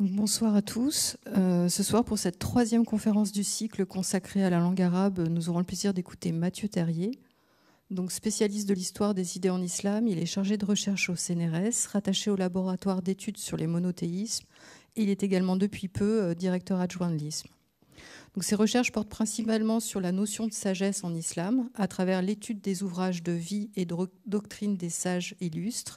bonsoir à tous. Euh, ce soir, pour cette troisième conférence du cycle consacrée à la langue arabe, nous aurons le plaisir d'écouter Mathieu Terrier. Donc, spécialiste de l'histoire des idées en islam, il est chargé de recherche au CNRS, rattaché au laboratoire d'études sur les monothéismes. il est également depuis peu euh, directeur adjoint de l'ISM. Donc, ses recherches portent principalement sur la notion de sagesse en islam, à travers l'étude des ouvrages de vie et de doctrine des sages illustres,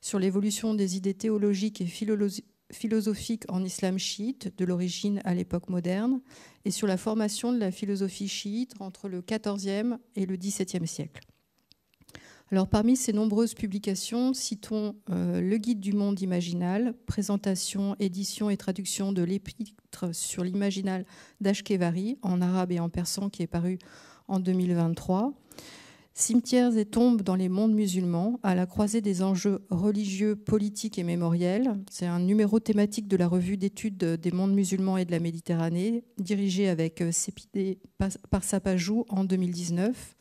sur l'évolution des idées théologiques et philosophiques philosophique en islam chiite de l'origine à l'époque moderne et sur la formation de la philosophie chiite entre le XIVe et le XVIIe siècle. Alors, parmi ces nombreuses publications, citons euh, Le Guide du monde imaginal, présentation, édition et traduction de l'épître sur l'imaginal d'Ashkevari en arabe et en persan qui est paru en 2023, Cimetières et tombes dans les mondes musulmans, à la croisée des enjeux religieux, politiques et mémoriels. C'est un numéro thématique de la revue d'études des mondes musulmans et de la Méditerranée, dirigée avec par Sapajou en 2019.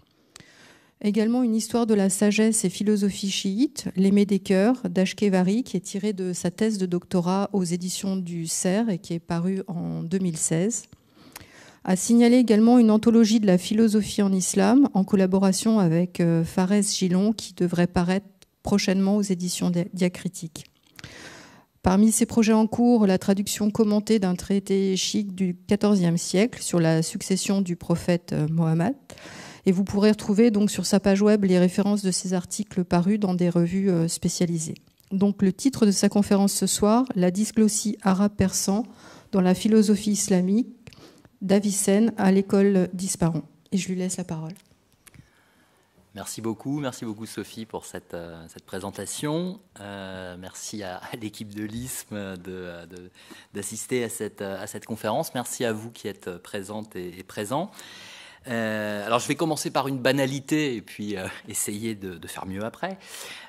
Également une histoire de la sagesse et philosophie chiite, L'aimé des cœurs, d'Ashkevari, qui est tiré de sa thèse de doctorat aux éditions du CERF et qui est parue en 2016 a signalé également une anthologie de la philosophie en islam en collaboration avec euh, Fares Gillon qui devrait paraître prochainement aux éditions diacritiques. Parmi ses projets en cours, la traduction commentée d'un traité chic du XIVe siècle sur la succession du prophète euh, Mohammed. Et vous pourrez retrouver donc sur sa page web les références de ses articles parus dans des revues euh, spécialisées. Donc le titre de sa conférence ce soir, La dysglossie arabe-persan dans la philosophie islamique, d'Avicenne à l'école Disparon. Et je lui laisse la parole. Merci beaucoup, merci beaucoup Sophie pour cette, euh, cette présentation. Euh, merci à, l'équipe de l'ISM d'assister de, à, cette, à cette conférence. Merci à vous qui êtes présentes et, et présents. Euh, alors je vais commencer par une banalité et puis euh, essayer de, faire mieux après.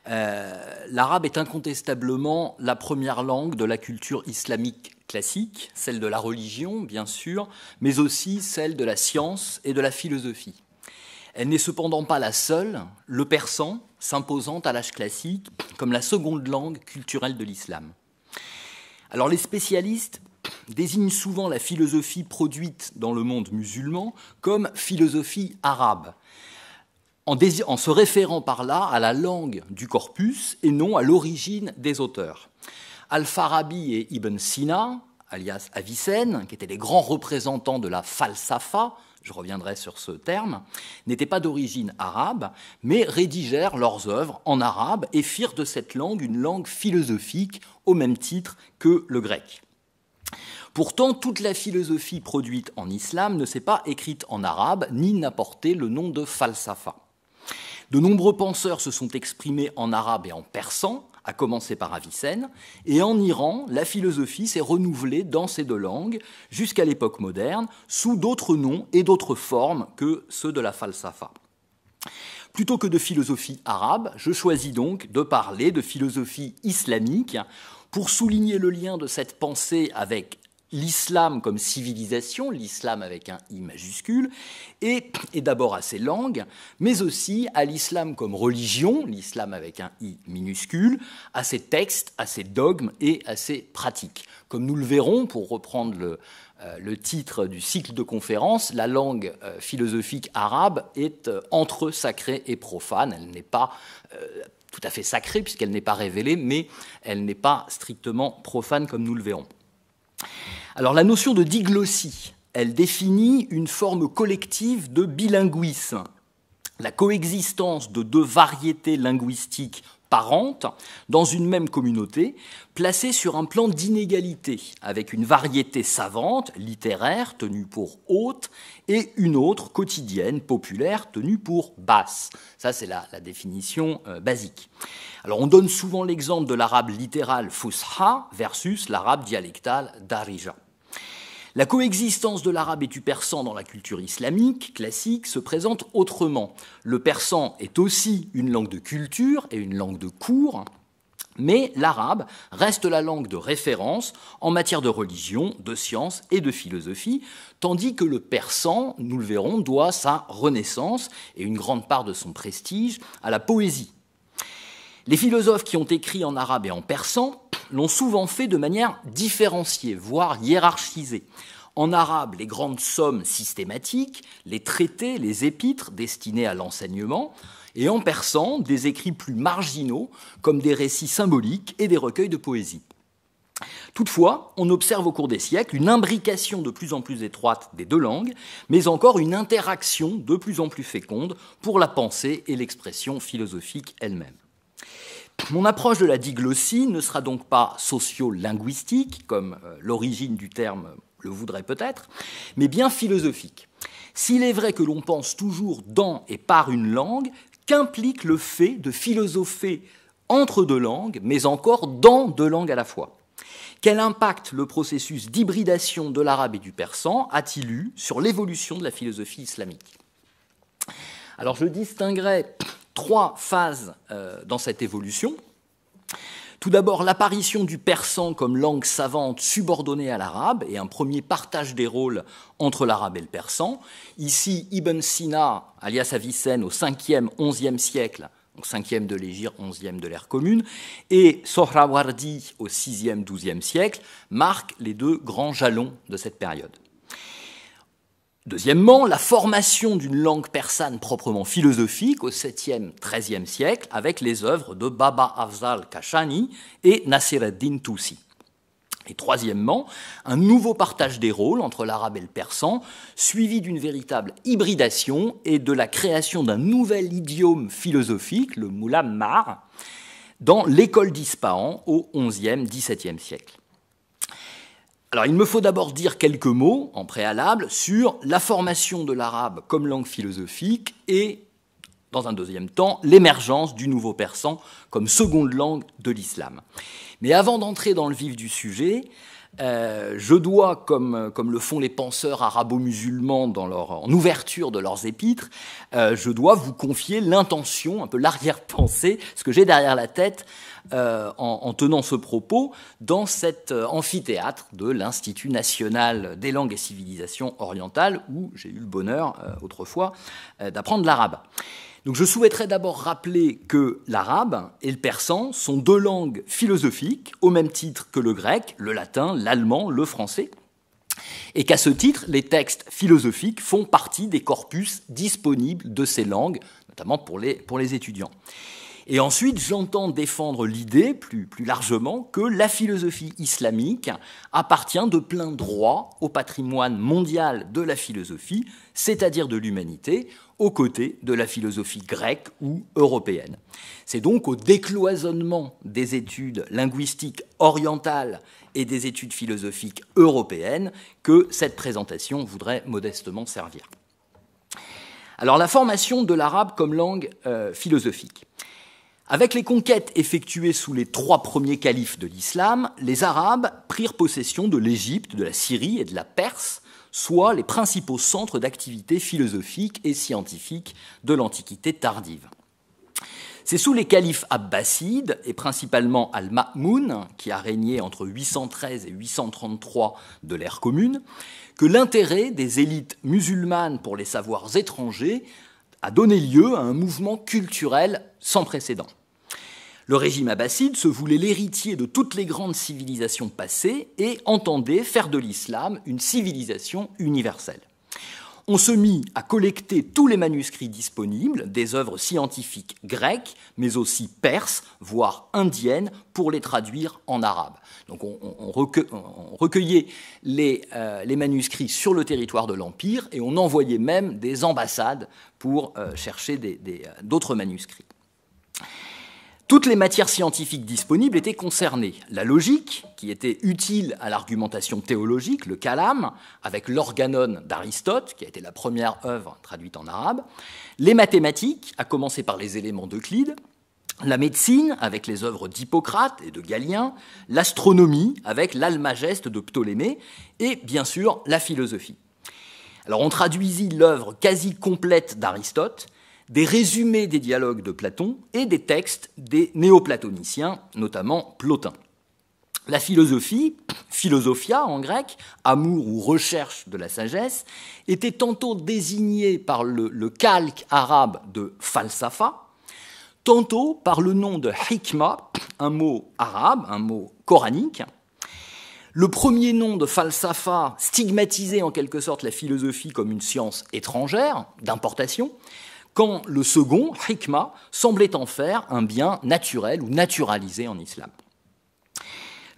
Euh, l'arabe est incontestablement la première langue de la culture islamique classique, celle de la religion bien sûr, mais aussi celle de la science et de la philosophie. Elle n'est cependant pas la seule, le persan s'imposant à l'âge classique comme la seconde langue culturelle de l'islam. Alors les spécialistes désigne souvent la philosophie produite dans le monde musulman comme philosophie arabe, en, en se référant par là à la langue du corpus et non à l'origine des auteurs. Al-Farabi et Ibn Sina, alias Avicenne, qui étaient les grands représentants de la falsafa, je reviendrai sur ce terme, n'étaient pas d'origine arabe, mais rédigèrent leurs œuvres en arabe et firent de cette langue une langue philosophique au même titre que le grec. Pourtant, toute la philosophie produite en islam ne s'est pas écrite en arabe ni n'a porté le nom de falsafa. De nombreux penseurs se sont exprimés en arabe et en persan, à commencer par Avicenne, et en Iran, la philosophie s'est renouvelée dans ces deux langues jusqu'à l'époque moderne, sous d'autres noms et d'autres formes que ceux de la falsafa. Plutôt que de philosophie arabe, je choisis donc de parler de philosophie islamique pour souligner le lien de cette pensée avec l'islam comme civilisation, l'islam avec un i majuscule, et, d'abord à ses langues, mais aussi à l'islam comme religion, l'islam avec un i minuscule, à ses textes, à ses dogmes et à ses pratiques. Comme nous le verrons, pour reprendre le, euh, titre du cycle de conférences la langue euh, philosophique arabe est euh, entre sacrée et profane, elle n'est pas tout à fait sacrée puisqu'elle n'est pas révélée, mais elle n'est pas strictement profane comme nous le verrons. Alors la notion de diglossie, elle définit une forme collective de bilinguisme, la coexistence de deux variétés linguistiques parentes dans une même communauté, placées sur un plan d'inégalité, avec une variété savante, littéraire, tenue pour haute, et une autre quotidienne, populaire, tenue pour basse. Ça, c'est la, définition euh, basique. Alors on donne souvent l'exemple de l'arabe littéral fusha versus l'arabe dialectal darija. La coexistence de l'arabe et du persan dans la culture islamique classique se présente autrement. Le persan est aussi une langue de culture et une langue de cours, mais l'arabe reste la langue de référence en matière de religion, de science et de philosophie, tandis que le persan, nous le verrons, doit sa renaissance et une grande part de son prestige à la poésie les philosophes qui ont écrit en arabe et en persan l'ont souvent fait de manière différenciée, voire hiérarchisée. En arabe, les grandes sommes systématiques, les traités, les épîtres destinés à l'enseignement, et en persan, des écrits plus marginaux, comme des récits symboliques et des recueils de poésie. Toutefois, on observe au cours des siècles une imbrication de plus en plus étroite des deux langues, mais encore une interaction de plus en plus féconde pour la pensée et l'expression philosophique elle-même. Mon approche de la diglossie ne sera donc pas sociolinguistique, comme euh, l'origine du terme le voudrait peut-être, mais bien philosophique. S'il est vrai que l'on pense toujours dans et par une langue, qu'implique le fait de philosopher entre deux langues, mais encore dans deux langues à la fois Quel impact le processus d'hybridation de l'arabe et du persan a-t-il eu sur l'évolution de la philosophie islamique Alors je distinguerai trois phases euh, dans cette évolution. Tout d'abord, l'apparition du persan comme langue savante subordonnée à l'arabe et un premier partage des rôles entre l'arabe et le persan. Ici, Ibn Sina, alias Avicenne, au 5e, 11e siècle, donc 5e de l'Égypte, 11e de l'ère commune, et Sohrawardi au 6e, 12e siècle, marquent les deux grands jalons de cette période. Deuxièmement, la formation d'une langue persane proprement philosophique au 7e, 13e siècle avec les œuvres de Baba Afzal Kashani et ad-Din Tusi. Et troisièmement, un nouveau partage des rôles entre l'arabe et le persan, suivi d'une véritable hybridation et de la création d'un nouvel idiome philosophique, le mar, dans l'école d'Ispahan au 11e, 17e siècle. Alors il me faut d'abord dire quelques mots en préalable sur la formation de l'arabe comme langue philosophique et, dans un deuxième temps, l'émergence du nouveau persan comme seconde langue de l'islam. Mais avant d'entrer dans le vif du sujet, euh, je dois, comme, le font les penseurs arabo-musulmans dans leur, en ouverture de leurs épîtres, euh, je dois vous confier l'intention, un peu l'arrière-pensée, ce que j'ai derrière la tête euh, en, tenant ce propos dans cet amphithéâtre de l'Institut national des langues et civilisations orientales où j'ai eu le bonheur autrefois d'apprendre l'arabe. Donc je souhaiterais d'abord rappeler que l'arabe et le persan sont deux langues philosophiques, au même titre que le grec, le latin, l'allemand, le français, et qu'à ce titre, les textes philosophiques font partie des corpus disponibles de ces langues, notamment pour les, pour les étudiants. Et ensuite, j'entends défendre l'idée, plus, plus, largement, que la philosophie islamique appartient de plein droit au patrimoine mondial de la philosophie, c'est-à-dire de l'humanité, aux côtés de la philosophie grecque ou européenne. C'est donc au décloisonnement des études linguistiques orientales et des études philosophiques européennes que cette présentation voudrait modestement servir. Alors la formation de l'arabe comme langue euh, philosophique. Avec les conquêtes effectuées sous les trois premiers califes de l'islam, les Arabes prirent possession de l'Égypte, de la Syrie et de la Perse, soit les principaux centres d'activité philosophique et scientifique de l'Antiquité tardive. C'est sous les califes abbassides, et principalement Al-Ma'moun, qui a régné entre 813 et 833 de l'ère commune, que l'intérêt des élites musulmanes pour les savoirs étrangers a donné lieu à un mouvement culturel sans précédent. Le régime abbasside se voulait l'héritier de toutes les grandes civilisations passées et entendait faire de l'islam une civilisation universelle. On se mit à collecter tous les manuscrits disponibles des œuvres scientifiques grecques, mais aussi perses, voire indiennes, pour les traduire en arabe. Donc on, recueillait euh, les, manuscrits sur le territoire de l'Empire et on envoyait même des ambassades pour euh, chercher euh, d'autres manuscrits. Toutes les matières scientifiques disponibles étaient concernées. La logique, qui était utile à l'argumentation théologique, le calame, avec l'organon d'Aristote, qui a été la première œuvre traduite en arabe, les mathématiques, à commencer par les éléments d'Euclide, la médecine, avec les œuvres d'Hippocrate et de Galien, l'astronomie, avec l'almageste de Ptolémée, et bien sûr la philosophie. Alors on traduisit l'œuvre quasi complète d'Aristote, des résumés des dialogues de Platon et des textes des néoplatoniciens, notamment Plotin. La philosophie, philosophia en grec, amour ou recherche de la sagesse, était tantôt désignée par le, calque arabe de falsafa, tantôt par le nom de hikma, un mot arabe, un mot coranique. Le premier nom de falsafa stigmatisait en quelque sorte la philosophie comme une science étrangère, d'importation, quand le second, hikma, semblait en faire un bien naturel ou naturalisé en islam.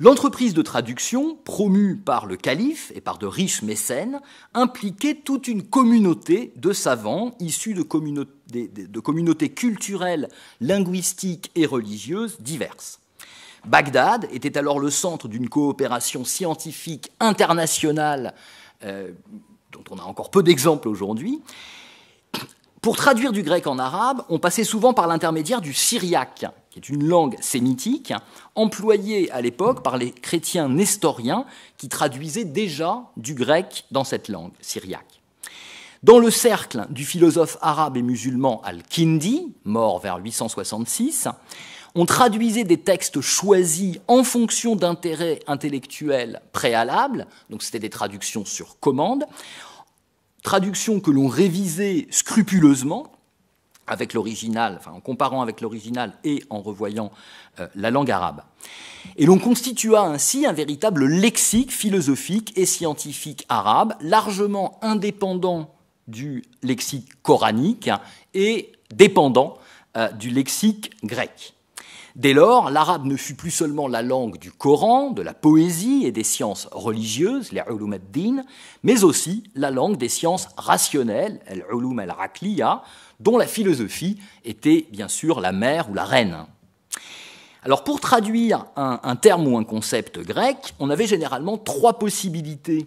L'entreprise de traduction, promue par le calife et par de riches mécènes, impliquait toute une communauté de savants issus de, communautés culturelles, linguistiques et religieuses diverses. Bagdad était alors le centre d'une coopération scientifique internationale euh, dont on a encore peu d'exemples aujourd'hui, pour traduire du grec en arabe, on passait souvent par l'intermédiaire du syriaque, qui est une langue sémitique, employée à l'époque par les chrétiens nestoriens qui traduisaient déjà du grec dans cette langue syriaque. Dans le cercle du philosophe arabe et musulman Al-Kindi, mort vers 866, on traduisait des textes choisis en fonction d'intérêts intellectuels préalables, donc c'était des traductions sur commande, traduction que l'on révisait scrupuleusement, avec l'original, en comparant avec l'original et en revoyant euh, la langue arabe. Et l'on constitua ainsi un véritable lexique philosophique et scientifique arabe, largement indépendant du lexique coranique et dépendant euh, du lexique grec. Dès lors, l'arabe ne fut plus seulement la langue du Coran, de la poésie et des sciences religieuses, les ulum ad-din, mais aussi la langue des sciences rationnelles, les ulum al rakliya dont la philosophie était bien sûr la mère ou la reine. Alors pour traduire un, terme ou un concept grec, on avait généralement trois possibilités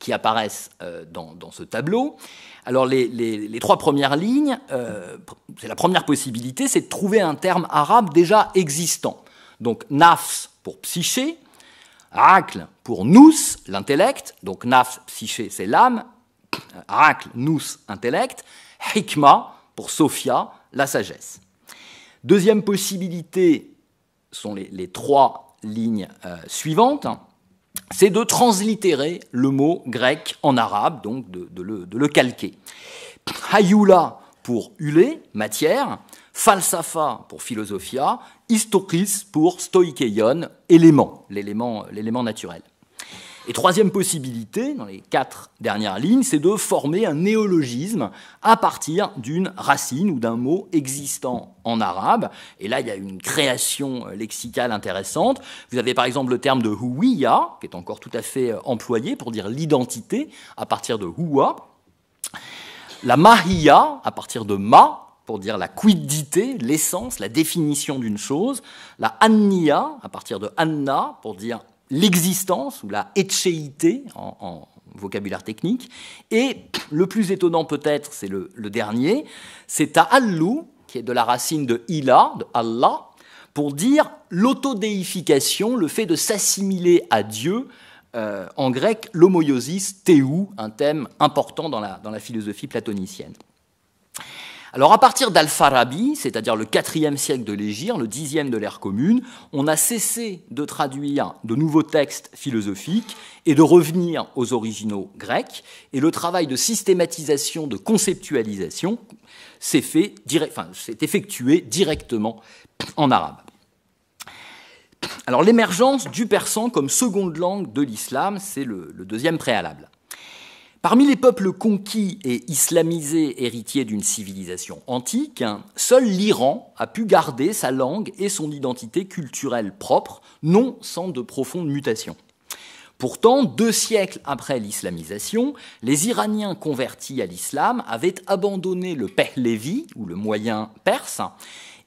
qui apparaissent euh, dans ce tableau. Alors les, trois premières lignes, euh, c'est la première possibilité, c'est de trouver un terme arabe déjà existant. Donc nafs pour psyché, rakl pour nous, l'intellect, donc nafs, psyché, c'est l'âme, rakl, nous, intellect, hikma pour sophia, la sagesse. Deuxième possibilité sont les, trois lignes euh, suivantes c'est de translittérer le mot grec en arabe, donc de, le, calquer. Hayula pour hulé, matière, falsafa pour philosophia, historis pour stoikeion, élément, l'élément naturel. Et troisième possibilité, dans les quatre dernières lignes, c'est de former un néologisme à partir d'une racine ou d'un mot existant en arabe. Et là, il y a une création euh, lexicale intéressante. Vous avez par exemple le terme de huwiya, qui est encore tout à fait euh, employé pour dire l'identité, à partir de huwa. La mahiya, à partir de ma, pour dire la quiddité, l'essence, la définition d'une chose. La anniya, à partir de anna, pour dire l'existence ou la échéité, en, vocabulaire technique. Et le plus étonnant peut-être, c'est le, dernier, c'est à Allou, qui est de la racine de ila, de Allah, pour dire l'autodéification, le fait de s'assimiler à Dieu, euh, en grec l'homoiosis, théou, un thème important dans la, dans la philosophie platonicienne. Alors à partir d'Al-Farabi, c'est-à-dire le 4 siècle de l'Égypte, le dixième de l'ère commune, on a cessé de traduire de nouveaux textes philosophiques et de revenir aux originaux grecs, et le travail de systématisation, de conceptualisation s'est enfin, effectué directement en arabe. Alors l'émergence du persan comme seconde langue de l'islam, c'est le deuxième préalable. Parmi les peuples conquis et islamisés héritiers d'une civilisation antique, seul l'Iran a pu garder sa langue et son identité culturelle propre, non sans de profondes mutations. Pourtant, deux siècles après l'islamisation, les Iraniens convertis à l'islam avaient abandonné le pehlevi, ou le moyen perse,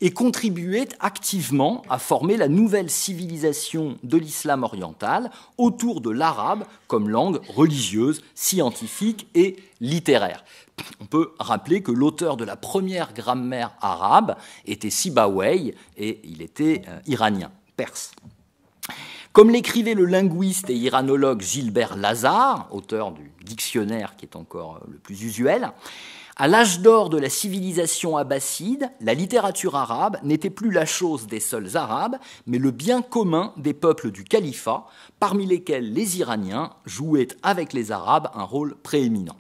et contribuait activement à former la nouvelle civilisation de l'islam oriental autour de l'arabe comme langue religieuse, scientifique et littéraire. On peut rappeler que l'auteur de la première grammaire arabe était Sibawayh et il était euh, iranien, perse. Comme l'écrivait le linguiste et iranologue Gilbert Lazare, auteur du dictionnaire qui est encore euh, le plus usuel, à l'âge d'or de la civilisation abbasside, la littérature arabe n'était plus la chose des seuls Arabes, mais le bien commun des peuples du califat, parmi lesquels les Iraniens jouaient avec les Arabes un rôle prééminent.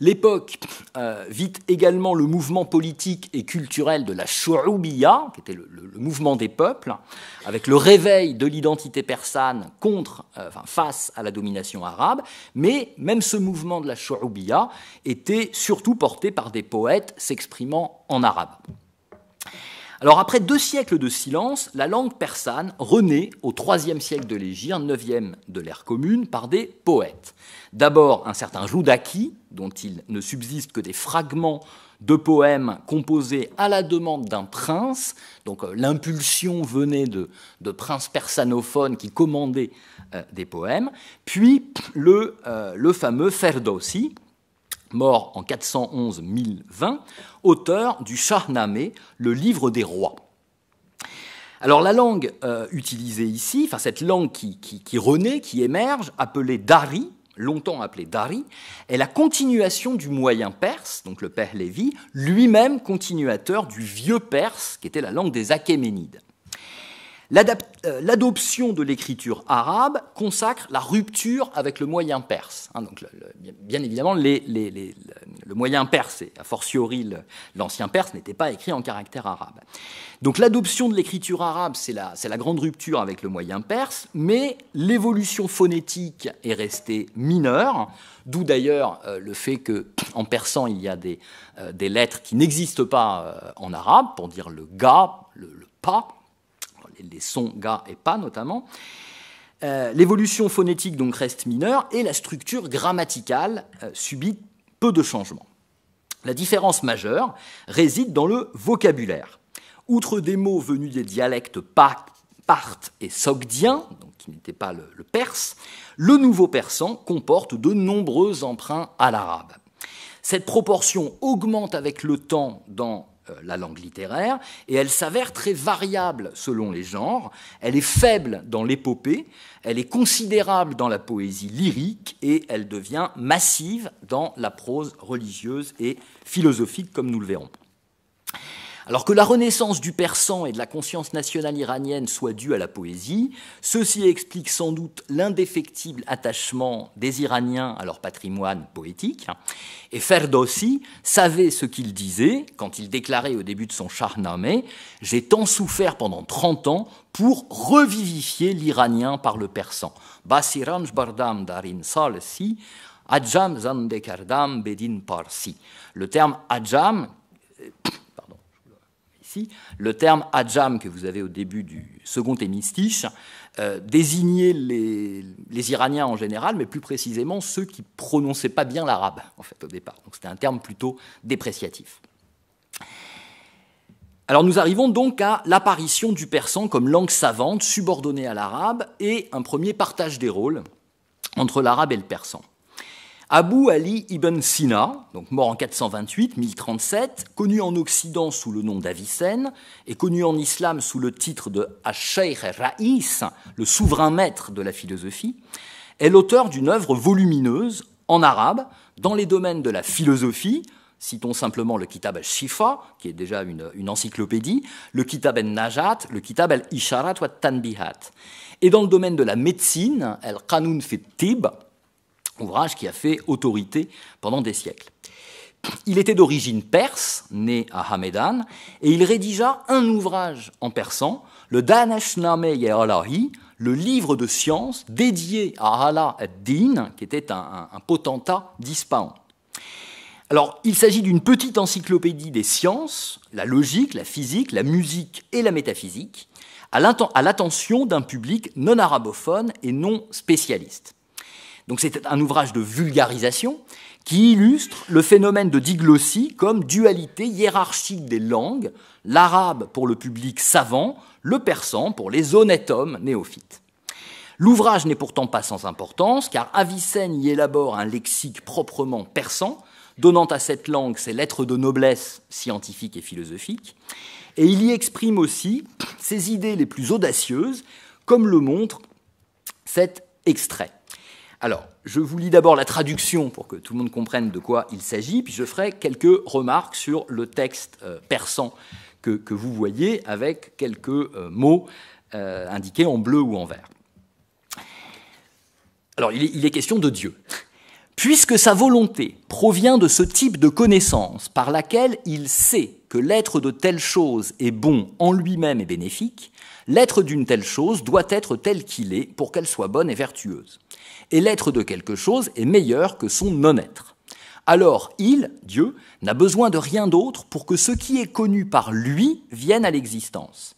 L'époque euh, vit également le mouvement politique et culturel de la Shu'ubiyya, qui était le, mouvement des peuples, avec le réveil de l'identité persane contre, euh, face à la domination arabe. Mais même ce mouvement de la Shu'ubiyya était surtout porté par des poètes s'exprimant en arabe. Alors après deux siècles de silence, la langue persane renaît au IIIe siècle de l'Égypte, 9e de l'ère commune, par des poètes. D'abord un certain Joudaki, dont il ne subsiste que des fragments de poèmes composés à la demande d'un prince, donc euh, l'impulsion venait de, princes persanophones qui commandaient euh, des poèmes, puis le, euh, le fameux Ferdowsi, mort en 411-1020, auteur du Shahnameh, le livre des rois. Alors la langue euh, utilisée ici, enfin cette langue qui, qui, renaît, qui émerge, appelée Dari, longtemps appelée Dari, est la continuation du moyen perse, donc le Père Lévi, lui-même continuateur du vieux perse, qui était la langue des Achéménides. Euh, l'adoption de l'écriture arabe consacre la rupture avec le moyen perse. Hein. donc bien évidemment, le moyen perse, et a fortiori l'ancien perse, n'était pas écrit en caractère arabe. Donc l'adoption de l'écriture arabe, c'est la, grande rupture avec le moyen perse, mais l'évolution phonétique est restée mineure, d'où d'ailleurs euh, le fait qu'en persan, il y a des, euh, lettres qui n'existent pas en arabe, pour dire le ga, le pa les sons ga et pa notamment. Euh, l'évolution phonétique donc reste mineure et la structure grammaticale euh, subit peu de changements. La différence majeure réside dans le vocabulaire. Outre des mots venus des dialectes pa, part et sogdien, donc qui n'étaient pas le, le perse, le nouveau persan comporte de nombreux emprunts à l'arabe. Cette proportion augmente avec le temps dans euh, la langue littéraire, et elle s'avère très variable selon les genres, elle est faible dans l'épopée, elle est considérable dans la poésie lyrique, et elle devient massive dans la prose religieuse et philosophique, comme nous le verrons. Alors que la renaissance du persan et de la conscience nationale iranienne soit due à la poésie, ceci explique sans doute l'indéfectible attachement des Iraniens à leur patrimoine poétique. Et Ferdowsi savait ce qu'il disait quand il déclarait au début de son Shahnameh J'ai tant souffert pendant 30 ans pour revivifier l'Iranien par le persan. Bardam Darin Salsi, Ajam Zandekardam Bedin Parsi. Le terme adjam euh, » le terme adjam que vous avez au début du second hémistiche euh, désignait les, les, Iraniens en général, mais plus précisément ceux qui prononçaient pas bien l'arabe en fait au départ. Donc c'était un terme plutôt dépréciatif. Alors nous arrivons donc à l'apparition du persan comme langue savante subordonnée à l'arabe et un premier partage des rôles entre l'arabe et le persan. Abu Ali ibn Sina, donc mort en 428-1037, connu en Occident sous le nom d'Avicenne et connu en islam sous le titre de ash Raïs, Ra'is, le souverain maître de la philosophie, est l'auteur d'une œuvre volumineuse en arabe dans les domaines de la philosophie, citons simplement le Kitab al-Shifa, qui est déjà une, encyclopédie, le Kitab al-Najat, le Kitab al-Isharat wa tanbihat et dans le domaine de la médecine, al-Qanun fit-Tib, ouvrage qui a fait autorité pendant des siècles. Il était d'origine perse, né à Hamedan, et il rédigea un ouvrage en persan, le Danashname Yahalahi, le livre de science dédié à Allah ad-Din, qui était un, un potentat d'Ispahan. Alors, il s'agit d'une petite encyclopédie des sciences, la logique, la physique, la musique et la métaphysique, à l'attention d'un public non arabophone et non spécialiste. Donc c'est un ouvrage de vulgarisation qui illustre le phénomène de diglossie comme dualité hiérarchique des langues, l'arabe pour le public savant, le persan pour les honnêtes hommes néophytes. L'ouvrage n'est pourtant pas sans importance, car Avicenne y élabore un lexique proprement persan, donnant à cette langue ses lettres de noblesse scientifiques et philosophiques, et il y exprime aussi ses idées les plus audacieuses, comme le montre cet extrait. Alors, je vous lis d'abord la traduction pour que tout le monde comprenne de quoi il s'agit, puis je ferai quelques remarques sur le texte euh, persan que, vous voyez avec quelques euh, mots euh, indiqués en bleu ou en vert. Alors, il est, il est question de Dieu. Puisque sa volonté provient de ce type de connaissance par laquelle il sait que l'être de telle chose est bon en lui-même et bénéfique, l'être d'une telle chose doit être tel qu'il est pour qu'elle soit bonne et vertueuse et l'être de quelque chose est meilleur que son non-être. Alors il, Dieu, n'a besoin de rien d'autre pour que ce qui est connu par lui vienne à l'existence.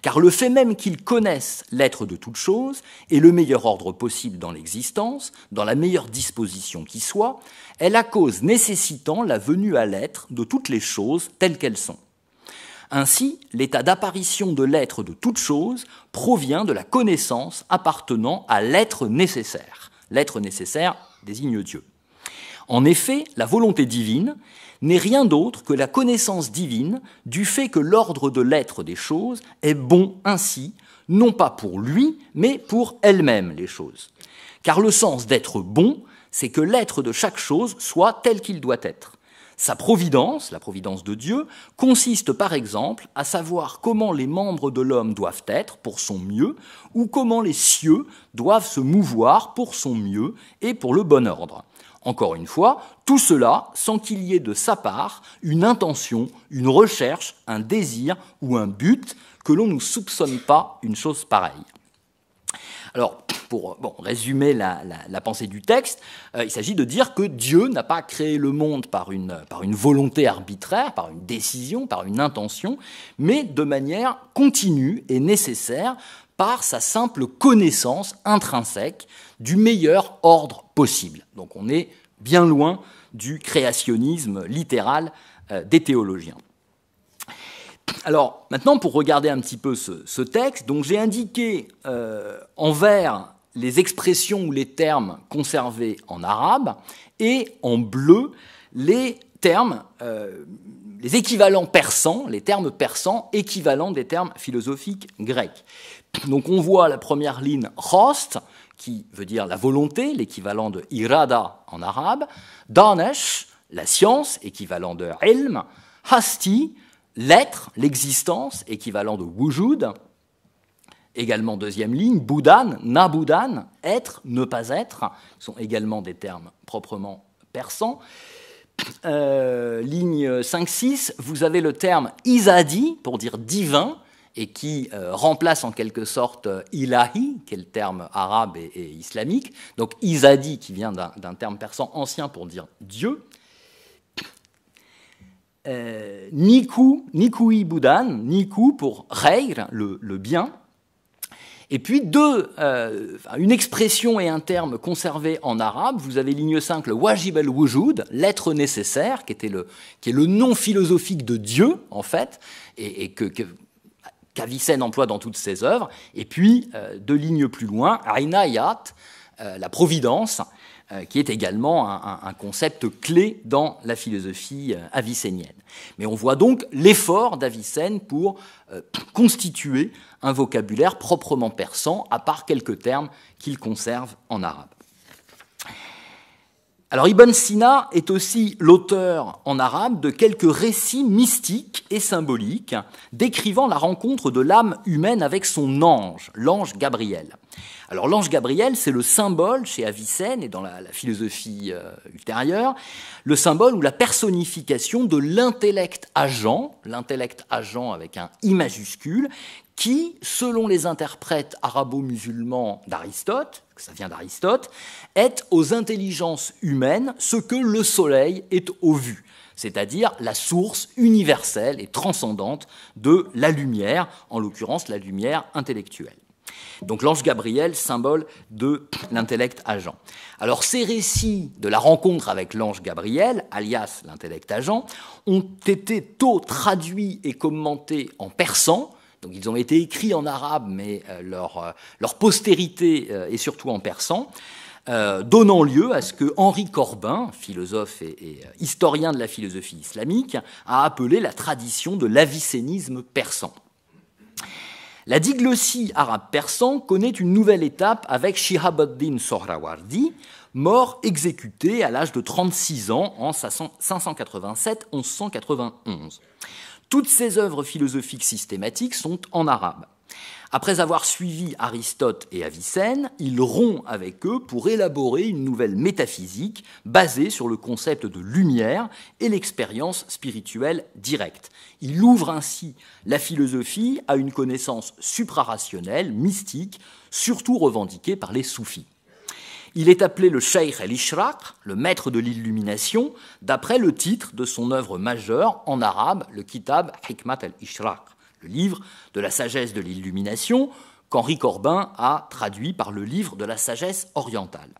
Car le fait même qu'il connaisse l'être de toute chose et le meilleur ordre possible dans l'existence, dans la meilleure disposition qui soit, est la cause nécessitant la venue à l'être de toutes les choses telles qu'elles sont. Ainsi, l'état d'apparition de l'être de toute chose provient de la connaissance appartenant à l'être nécessaire L'être nécessaire désigne Dieu. En effet, la volonté divine n'est rien d'autre que la connaissance divine du fait que l'ordre de l'être des choses est bon ainsi, non pas pour lui, mais pour elle-même les choses. Car le sens d'être bon, c'est que l'être de chaque chose soit tel qu'il doit être. Sa providence, la providence de Dieu, consiste par exemple à savoir comment les membres de l'homme doivent être pour son mieux, ou comment les cieux doivent se mouvoir pour son mieux et pour le bon ordre. Encore une fois, tout cela sans qu'il y ait de sa part une intention, une recherche, un désir ou un but que l'on ne soupçonne pas une chose pareille. Alors, pour résumer la, pensée du texte, euh, il s'agit de dire que Dieu n'a pas créé le monde par une, par une volonté arbitraire, par une décision, par une intention, mais de manière continue et nécessaire par sa simple connaissance intrinsèque du meilleur ordre possible. Donc on est bien loin du créationnisme littéral euh, des théologiens alors, maintenant, pour regarder un petit peu ce, texte, j'ai indiqué euh, en vert les expressions ou les termes conservés en arabe et en bleu les termes, euh, les équivalents persans, les termes persans équivalents des termes philosophiques grecs. Donc on voit la première ligne host, qui veut dire la volonté, l'équivalent de irada en arabe, danesh, la science, équivalent de ilm, hasti, l'être, l'existence, équivalent de wujud, également deuxième ligne, na nabudan, être, ne pas être, sont également des termes proprement persans. Euh, ligne 5-6, vous avez le terme isadi pour dire divin et qui euh, remplace en quelque sorte euh, ilahi, qui est le terme arabe et, et islamique. Donc isadi qui vient d'un terme persan ancien pour dire Dieu, Nikou, euh, Niku, Nikui Boudan, pour Reir, le, bien, et puis deux, euh, une expression et un terme conservés en arabe. Vous avez ligne 5, le wajib al-wujud, l'être nécessaire, qui, le, est le nom philosophique de Dieu, en fait, et, que, que emploie dans toutes ses œuvres. Et puis, euh, deux lignes plus loin, Ainayat, la providence, euh, qui est également un, concept clé dans la philosophie euh, avicénienne. Mais on voit donc l'effort d'Avicenne pour euh, constituer un vocabulaire proprement persan, à part quelques termes qu'il conserve en arabe. Alors Ibn Sina est aussi l'auteur en arabe de quelques récits mystiques et symboliques décrivant la rencontre de l'âme humaine avec son ange, l'ange Gabriel. Alors l'ange Gabriel, c'est le symbole chez Avicenne et dans la, philosophie euh, ultérieure, le symbole ou la personnification de l'intellect agent, l'intellect agent avec un I majuscule, qui, selon les interprètes arabo-musulmans d'Aristote, ça vient d'Aristote, est aux intelligences humaines ce que le Soleil est aux vues, c'est-à-dire la source universelle et transcendante de la lumière, en l'occurrence la lumière intellectuelle. Donc l'ange Gabriel, symbole de l'intellect agent. Alors ces récits de la rencontre avec l'ange Gabriel, alias l'intellect agent, ont été tôt traduits et commentés en persan, ils ont été écrits en arabe, mais euh, euh, leur, postérité euh, est surtout en persan. donnant lieu à ce que Henri Corbin, philosophe et, historien de la philosophie islamique, a appelé la tradition de l'avicénisme persan. La diglossie arabe-persan connaît une nouvelle étape avec al-Din Sohrawardi, mort exécuté à l'âge de 36 ans en 587-1191. Toutes ses œuvres philosophiques systématiques sont en arabe. Après avoir suivi Aristote et Avicenne, il rompt avec eux pour élaborer une nouvelle métaphysique basée sur le concept de lumière et l'expérience spirituelle directe. Il ouvre ainsi la philosophie à une connaissance suprarationnelle, mystique, surtout revendiquée par les soufis. Il est appelé le Sheikh el-Ishraq, le maître de l'illumination, d'après le titre de son œuvre majeure en arabe, le Kitab Hikmat el-Ishraq, le livre de la sagesse de l'illumination, qu'Henri Corbin a traduit par le livre de la sagesse orientale.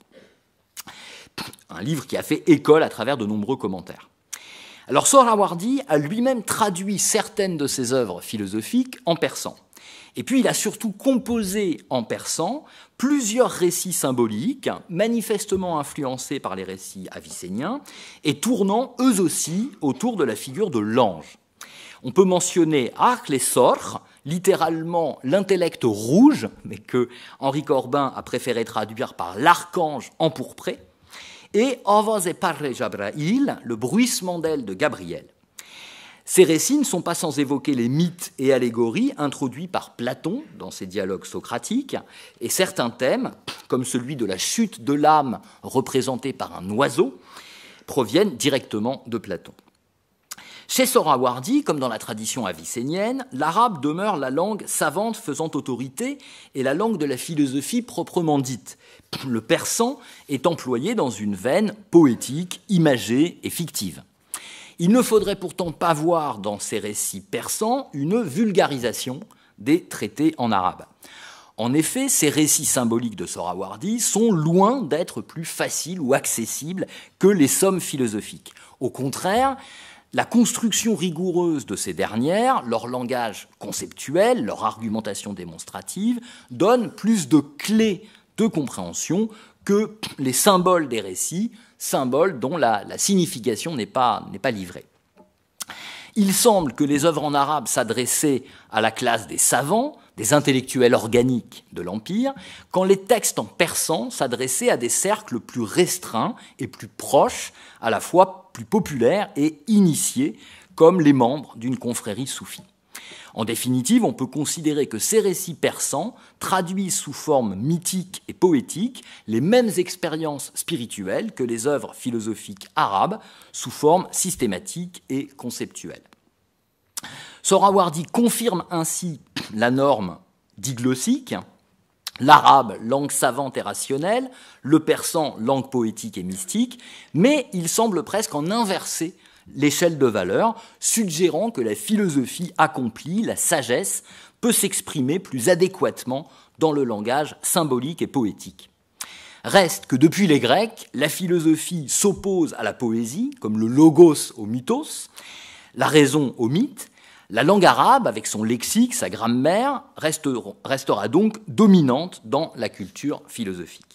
Un livre qui a fait école à travers de nombreux commentaires. Alors Sohrawardi a lui-même traduit certaines de ses œuvres philosophiques en persan. Et puis il a surtout composé en persan plusieurs récits symboliques, manifestement influencés par les récits avicéniens, et tournant eux aussi autour de la figure de l'ange. On peut mentionner arc les littéralement l'intellect rouge, mais que Henri Corbin a préféré traduire par l'archange empourpré, et Ovos et Parle Jabrail, le bruissement d'ailes de Gabriel. Ces récits ne sont pas sans évoquer les mythes et allégories introduits par Platon dans ses dialogues socratiques, et certains thèmes, comme celui de la chute de l'âme représentée par un oiseau, proviennent directement de Platon. Chez Sorawardi, comme dans la tradition avicénienne, l'arabe demeure la langue savante faisant autorité et la langue de la philosophie proprement dite. Le persan est employé dans une veine poétique, imagée et fictive. Il ne faudrait pourtant pas voir dans ces récits persans une vulgarisation des traités en arabe. En effet, ces récits symboliques de Sorawardi sont loin d'être plus faciles ou accessibles que les sommes philosophiques. Au contraire, la construction rigoureuse de ces dernières, leur langage conceptuel, leur argumentation démonstrative, donne plus de clés de compréhension que les symboles des récits symbole dont la, signification n'est pas, pas livrée. Il semble que les œuvres en arabe s'adressaient à la classe des savants, des intellectuels organiques de l'Empire, quand les textes en persan s'adressaient à des cercles plus restreints et plus proches, à la fois plus populaires et initiés, comme les membres d'une confrérie soufie. En définitive, on peut considérer que ces récits persans traduisent sous forme mythique et poétique les mêmes expériences spirituelles que les œuvres philosophiques arabes sous forme systématique et conceptuelle. Sorawardi confirme ainsi la norme diglossique, l'arabe langue savante et rationnelle, le persan langue poétique et mystique, mais il semble presque en inverser l'échelle de valeur, suggérant que la philosophie accomplie, la sagesse, peut s'exprimer plus adéquatement dans le langage symbolique et poétique. Reste que depuis les Grecs, la philosophie s'oppose à la poésie, comme le logos au mythos, la raison au mythe, la langue arabe, avec son lexique, sa grammaire, restera donc dominante dans la culture philosophique.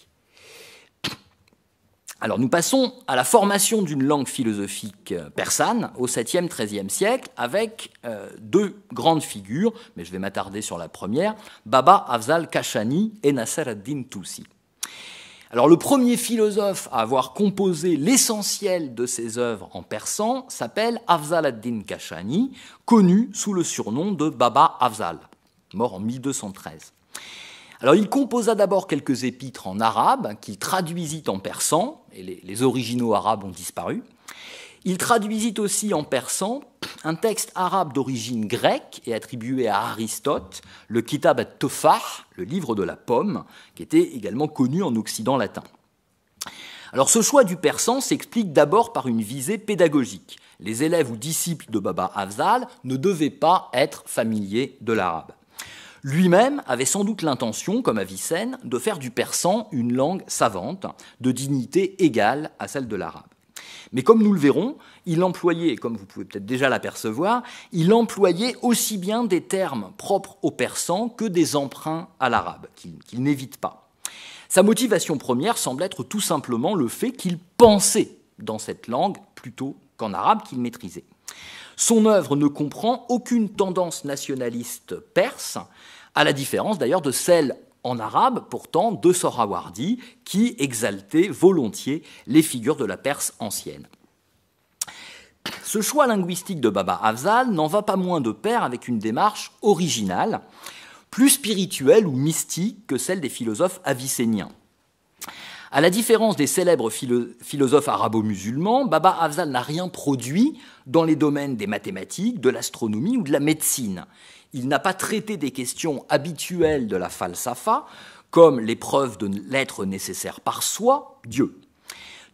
Alors nous passons à la formation d'une langue philosophique euh, persane au 7e, 13e siècle avec euh, deux grandes figures, mais je vais m'attarder sur la première, Baba Afzal Kashani et Nasser ad-Din Tusi. Alors le premier philosophe à avoir composé l'essentiel de ses œuvres en persan s'appelle Afzal ad-Din Kashani, connu sous le surnom de Baba Afzal, mort en 1213. Alors il composa d'abord quelques épîtres en arabe, hein, qu'il traduisit en persan, et les, originaux arabes ont disparu. Il traduisit aussi en persan un texte arabe d'origine grecque et attribué à Aristote, le Kitab at le livre de la pomme, qui était également connu en Occident latin. Alors ce choix du persan s'explique d'abord par une visée pédagogique. Les élèves ou disciples de Baba Afzal ne devaient pas être familiers de l'arabe. Lui-même avait sans doute l'intention, comme Avicenne, de faire du persan une langue savante, de dignité égale à celle de l'arabe. Mais comme nous le verrons, il employait, comme vous pouvez peut-être déjà l'apercevoir, il employait aussi bien des termes propres au persan que des emprunts à l'arabe, qu'il n'évite pas. Sa motivation première semble être tout simplement le fait qu'il pensait dans cette langue plutôt qu'en arabe qu'il maîtrisait. Son œuvre ne comprend aucune tendance nationaliste perse, à la différence d'ailleurs de celle en arabe, pourtant, de Sorawardi, qui exaltait volontiers les figures de la Perse ancienne. Ce choix linguistique de Baba Afzal n'en va pas moins de pair avec une démarche originale, plus spirituelle ou mystique que celle des philosophes avicéniens. À la différence des célèbres philosophes arabo-musulmans, Baba Afzal n'a rien produit dans les domaines des mathématiques, de l'astronomie ou de la médecine. Il n'a pas traité des questions habituelles de la falsafa, comme l'épreuve de l'être nécessaire par soi, Dieu.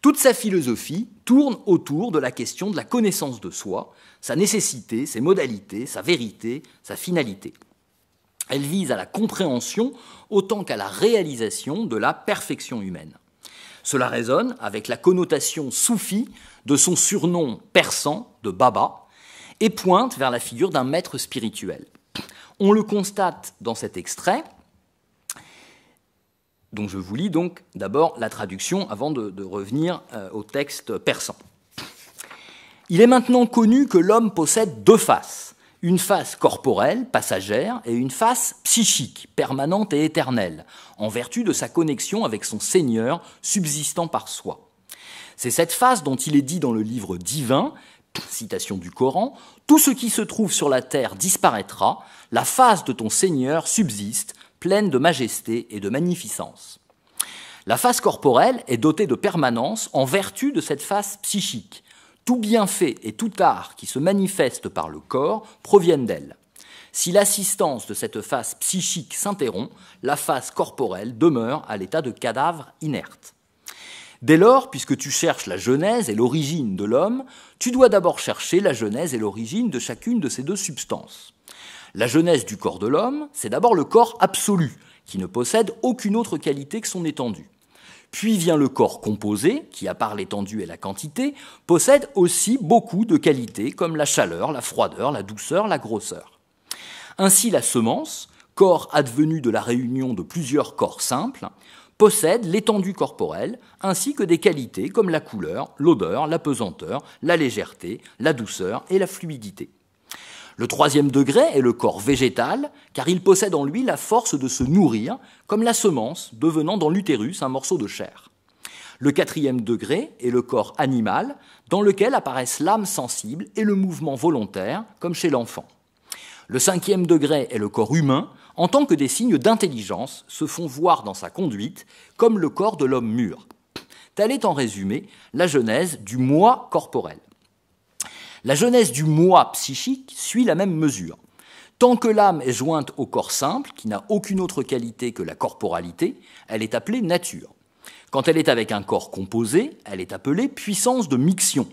Toute sa philosophie tourne autour de la question de la connaissance de soi, sa nécessité, ses modalités, sa vérité, sa finalité. Elle vise à la compréhension autant qu'à la réalisation de la perfection humaine. Cela résonne avec la connotation soufie de son surnom persan de Baba et pointe vers la figure d'un maître spirituel. On le constate dans cet extrait, dont je vous lis donc d'abord la traduction avant de, revenir euh, au texte persan. Il est maintenant connu que l'homme possède deux faces une face corporelle, passagère, et une face psychique, permanente et éternelle, en vertu de sa connexion avec son Seigneur, subsistant par soi. C'est cette face dont il est dit dans le livre divin, citation du Coran, Tout ce qui se trouve sur la terre disparaîtra, la face de ton Seigneur subsiste, pleine de majesté et de magnificence. La face corporelle est dotée de permanence en vertu de cette face psychique, tout bienfait et tout art qui se manifeste par le corps proviennent d'elle. Si l'assistance de cette phase psychique s'interrompt, la face corporelle demeure à l'état de cadavre inerte. Dès lors, puisque tu cherches la genèse et l'origine de l'homme, tu dois d'abord chercher la genèse et l'origine de chacune de ces deux substances. La genèse du corps de l'homme, c'est d'abord le corps absolu, qui ne possède aucune autre qualité que son étendue. Puis vient le corps composé, qui, à part l'étendue et la quantité, possède aussi beaucoup de qualités comme la chaleur, la froideur, la douceur, la grosseur. Ainsi, la semence, corps advenu de la réunion de plusieurs corps simples, possède l'étendue corporelle ainsi que des qualités comme la couleur, l'odeur, la pesanteur, la légèreté, la douceur et la fluidité. Le troisième degré est le corps végétal, car il possède en lui la force de se nourrir, comme la semence devenant dans l'utérus un morceau de chair. Le quatrième degré est le corps animal, dans lequel apparaissent l'âme sensible et le mouvement volontaire, comme chez l'enfant. Le cinquième degré est le corps humain, en tant que des signes d'intelligence se font voir dans sa conduite, comme le corps de l'homme mûr. Telle est en résumé la genèse du moi corporel. La jeunesse du moi psychique suit la même mesure. Tant que l'âme est jointe au corps simple, qui n'a aucune autre qualité que la corporalité, elle est appelée nature. Quand elle est avec un corps composé, elle est appelée puissance de mixion.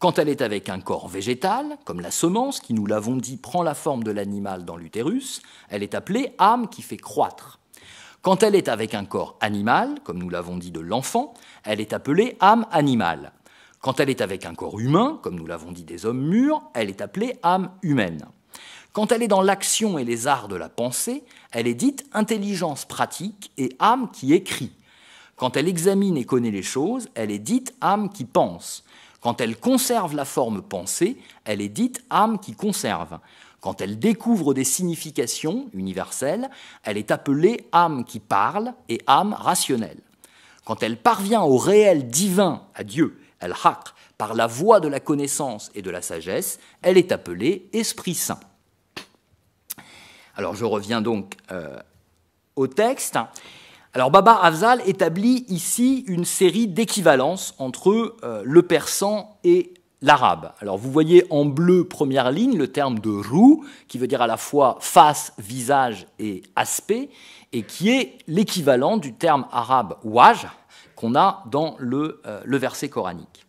Quand elle est avec un corps végétal, comme la semence, qui nous l'avons dit prend la forme de l'animal dans l'utérus, elle est appelée âme qui fait croître. Quand elle est avec un corps animal, comme nous l'avons dit de l'enfant, elle est appelée âme animale. Quand elle est avec un corps humain, comme nous l'avons dit des hommes mûrs, elle est appelée âme humaine. Quand elle est dans l'action et les arts de la pensée, elle est dite intelligence pratique et âme qui écrit. Quand elle examine et connaît les choses, elle est dite âme qui pense. Quand elle conserve la forme pensée, elle est dite âme qui conserve. Quand elle découvre des significations universelles, elle est appelée âme qui parle et âme rationnelle. Quand elle parvient au réel divin, à Dieu, par la voie de la connaissance et de la sagesse, elle est appelée Esprit Saint. Alors je reviens donc euh, au texte. Alors Baba Afzal établit ici une série d'équivalences entre euh, le persan et l'arabe. Alors vous voyez en bleu première ligne le terme de rou qui veut dire à la fois face, visage et aspect et qui est l'équivalent du terme arabe waj qu'on a dans euh, le, verset coranique.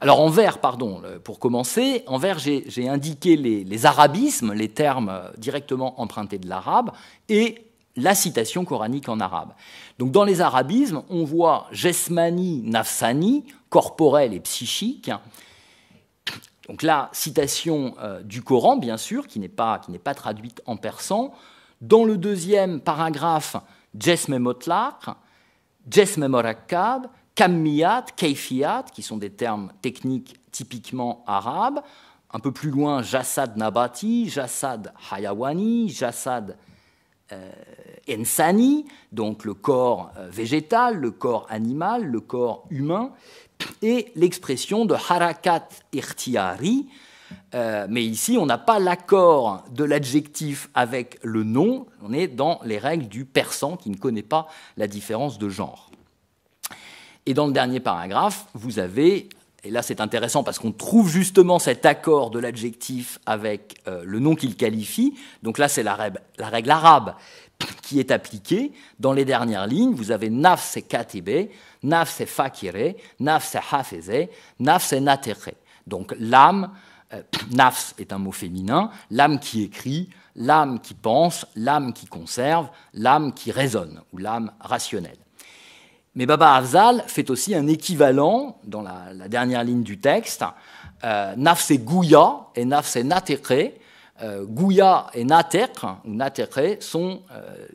Alors en vert, pardon, pour commencer, en vers j'ai indiqué les, arabismes, les termes euh, directement empruntés de l'arabe, et la citation coranique en arabe. Donc dans les arabismes, on voit Jesmani, Nafsani, corporel et psychique. Donc la citation euh, du Coran, bien sûr, qui n'est pas, traduite en persan. Dans le deuxième paragraphe, Jesme motlak », Jesmemorakab, Kammiyat, Kayfiyat, qui sont des termes techniques typiquement arabes. Un peu plus loin, Jassad Nabati, Jassad Hayawani, Jassad euh, Ensani, donc le corps euh, végétal, le corps animal, le corps humain, et l'expression de Harakat Irtiari, euh, mais ici, on n'a pas l'accord de l'adjectif avec le nom. On est dans les règles du persan qui ne connaît pas la différence de genre. Et dans le dernier paragraphe, vous avez, et là c'est intéressant parce qu'on trouve justement cet accord de l'adjectif avec euh, le nom qu'il qualifie. Donc là, c'est la, règle arabe qui est appliquée. Dans les dernières lignes, vous avez naf katibé, naf fakire, naf naf Donc l'âme, euh, nafs est un mot féminin, l'âme qui écrit, l'âme qui pense, l'âme qui conserve, l'âme qui résonne » ou l'âme rationnelle. Mais Baba Afzal fait aussi un équivalent dans la, dernière ligne du texte. Euh, nafs et Gouya et Nafs euh, et natekhé. Gouya et Natekre, ou sont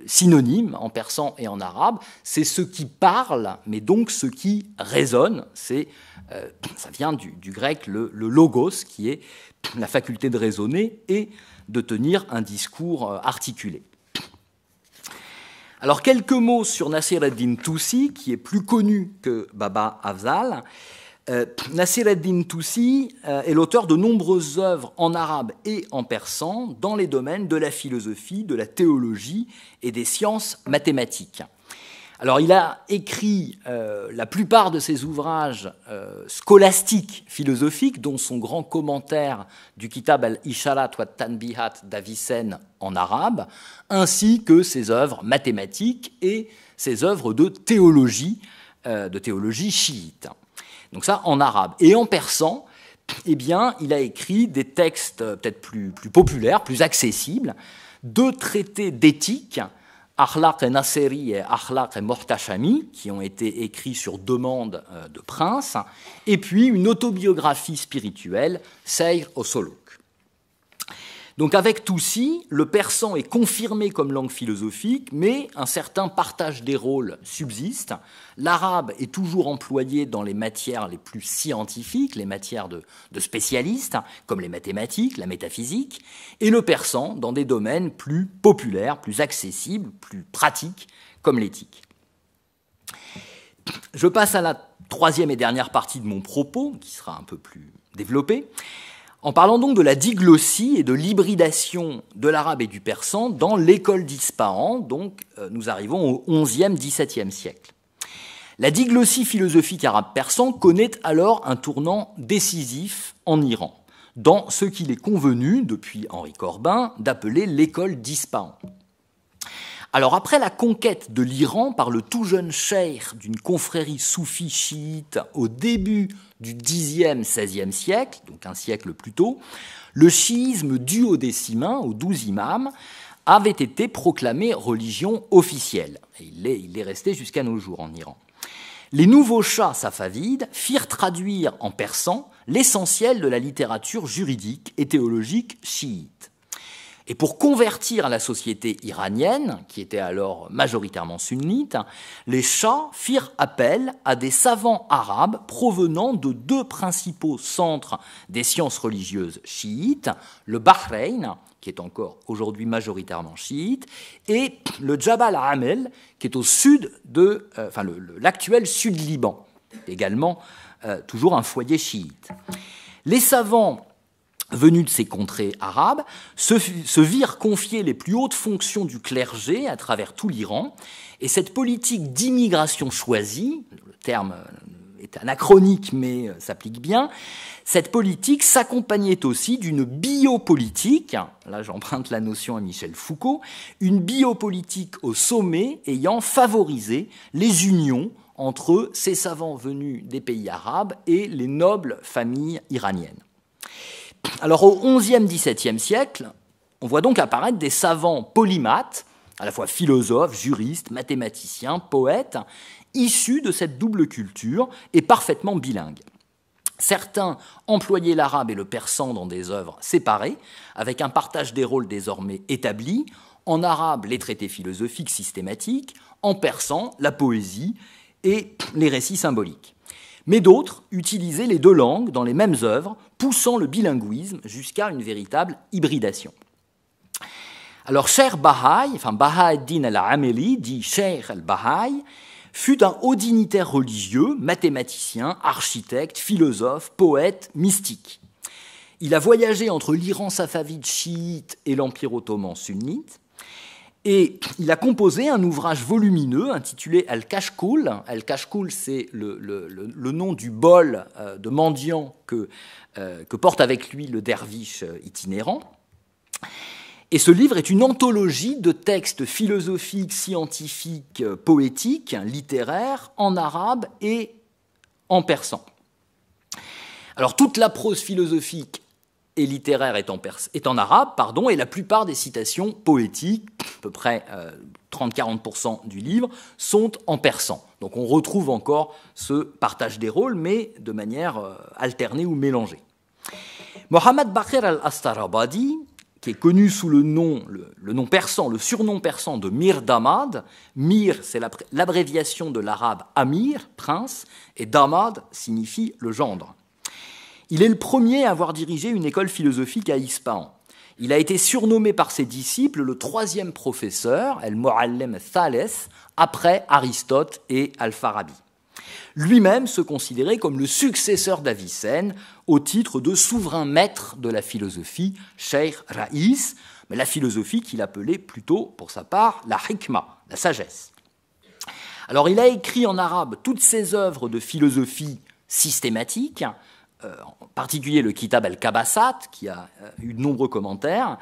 synonymes en persan et en arabe. C'est ce qui parle, mais donc ce qui résonne. C'est euh, ça vient du, grec le, logos, qui est la faculté de raisonner et de tenir un discours euh, articulé. Alors quelques mots sur Nasser ad-Din Toussi, qui est plus connu que Baba Afzal. Euh, Nasser ad-Din Toussi est l'auteur de nombreuses œuvres en arabe et en persan dans les domaines de la philosophie, de la théologie et des sciences mathématiques. Alors il a écrit euh, la plupart de ses ouvrages euh, scolastiques, philosophiques, dont son grand commentaire du Kitab al-Isharat wa Tanbihat d'Avicenne en arabe, ainsi que ses œuvres mathématiques et ses œuvres de théologie, euh, de théologie chiite. Donc ça en arabe. Et en persan, eh bien, il a écrit des textes peut-être plus, plus populaires, plus accessibles, deux traités d'éthique Ahlak et Nasseri et Ahlak et Mortachami, qui ont été écrits sur demande euh, de Prince, et puis une autobiographie spirituelle, Seir al-Soluk. Donc avec Toussy, le persan est confirmé comme langue philosophique, mais un certain partage des rôles subsiste. L'arabe est toujours employé dans les matières les plus scientifiques, les matières de, de spécialistes, comme les mathématiques, la métaphysique, et le persan dans des domaines plus populaires, plus accessibles, plus pratiques, comme l'éthique. Je passe à la troisième et dernière partie de mon propos, qui sera un peu plus développée. En parlant donc de la diglossie et de l'hybridation de l'arabe et du persan dans l'école d'Ispahan, donc euh, nous arrivons au XIe-XVIIe siècle. La diglossie philosophique arabe-persan connaît alors un tournant décisif en Iran, dans ce qu'il est convenu, depuis Henri Corbin, d'appeler l'école d'Ispahan. Alors après la conquête de l'Iran par le tout jeune cheikh d'une confrérie soufie chiite au début du 10e, siècle, donc un siècle plus tôt, le chiisme dû aux douze imams, avait été proclamé religion officielle. Et il il est resté jusqu'à nos jours en Iran. Les nouveaux chats safavides firent traduire en persan l'essentiel de la littérature juridique et théologique chiite et pour convertir la société iranienne, qui était alors majoritairement sunnite, les Shahs firent appel à des savants arabes provenant de deux principaux centres des sciences religieuses chiites, le Bahreïn, qui est encore aujourd'hui majoritairement chiite, et le Jabal Amel, qui est au sud de, euh, enfin l'actuel sud-Liban, également euh, toujours un foyer chiite. Les savants venus de ces contrées arabes, se, se, virent confier les plus hautes fonctions du clergé à travers tout l'Iran, et cette politique d'immigration choisie, le terme euh, est anachronique mais euh, s'applique bien, cette politique s'accompagnait aussi d'une biopolitique, là j'emprunte la notion à Michel Foucault, une biopolitique au sommet ayant favorisé les unions entre ces savants venus des pays arabes et les nobles familles iraniennes. Alors au XIe, XVIIe siècle, on voit donc apparaître des savants polymathes, à la fois philosophes, juristes, mathématiciens, poètes, issus de cette double culture et parfaitement bilingues. Certains employaient l'arabe et le persan dans des œuvres séparées, avec un partage des rôles désormais établi, en arabe les traités philosophiques systématiques, en persan la poésie et les récits symboliques. Mais d'autres utilisaient les deux langues dans les mêmes œuvres poussant le bilinguisme jusqu'à une véritable hybridation. Alors Sher bahai enfin ad din al-Ameli, dit Cher al bahai fut un haut dignitaire religieux, mathématicien, architecte, philosophe, poète, mystique. Il a voyagé entre l'Iran safavide chiite et l'Empire ottoman sunnite. Et il a composé un ouvrage volumineux intitulé Al-Kashkoul. Al-Kashkoul, c'est le, nom du bol euh, de mendiant que, euh, que porte avec lui le derviche euh, itinérant. Et ce livre est une anthologie de textes philosophiques, scientifiques, poétiques, littéraires, en arabe et en persan. Alors toute la prose philosophique et littéraire est en, est en arabe, pardon, et la plupart des citations poétiques, à peu près 30-40% euh, du livre, sont en persan. Donc on retrouve encore ce partage des rôles, mais de manière euh, alternée ou mélangée. Mohammad Bakr al-Astarabadi, qui est connu sous le nom, le, le, nom persan, le surnom persan de Mir Damad. Mir, c'est l'abréviation de l'arabe Amir, prince, et Damad signifie le gendre. Il est le premier à avoir dirigé une école philosophique à Ispahan. Il a été surnommé par ses disciples le troisième professeur, El Muallem Thales, après Aristote et Al-Farabi. Lui-même se considérait comme le successeur d'Avicenne au titre de souverain maître de la philosophie, Sheikh Raïs, mais la philosophie qu'il appelait plutôt, pour sa part, la hikmah, la sagesse. Alors il a écrit en arabe toutes ses œuvres de philosophie systématique, euh, en particulier le Kitab al-Kabassat, qui a euh, eu de nombreux commentaires,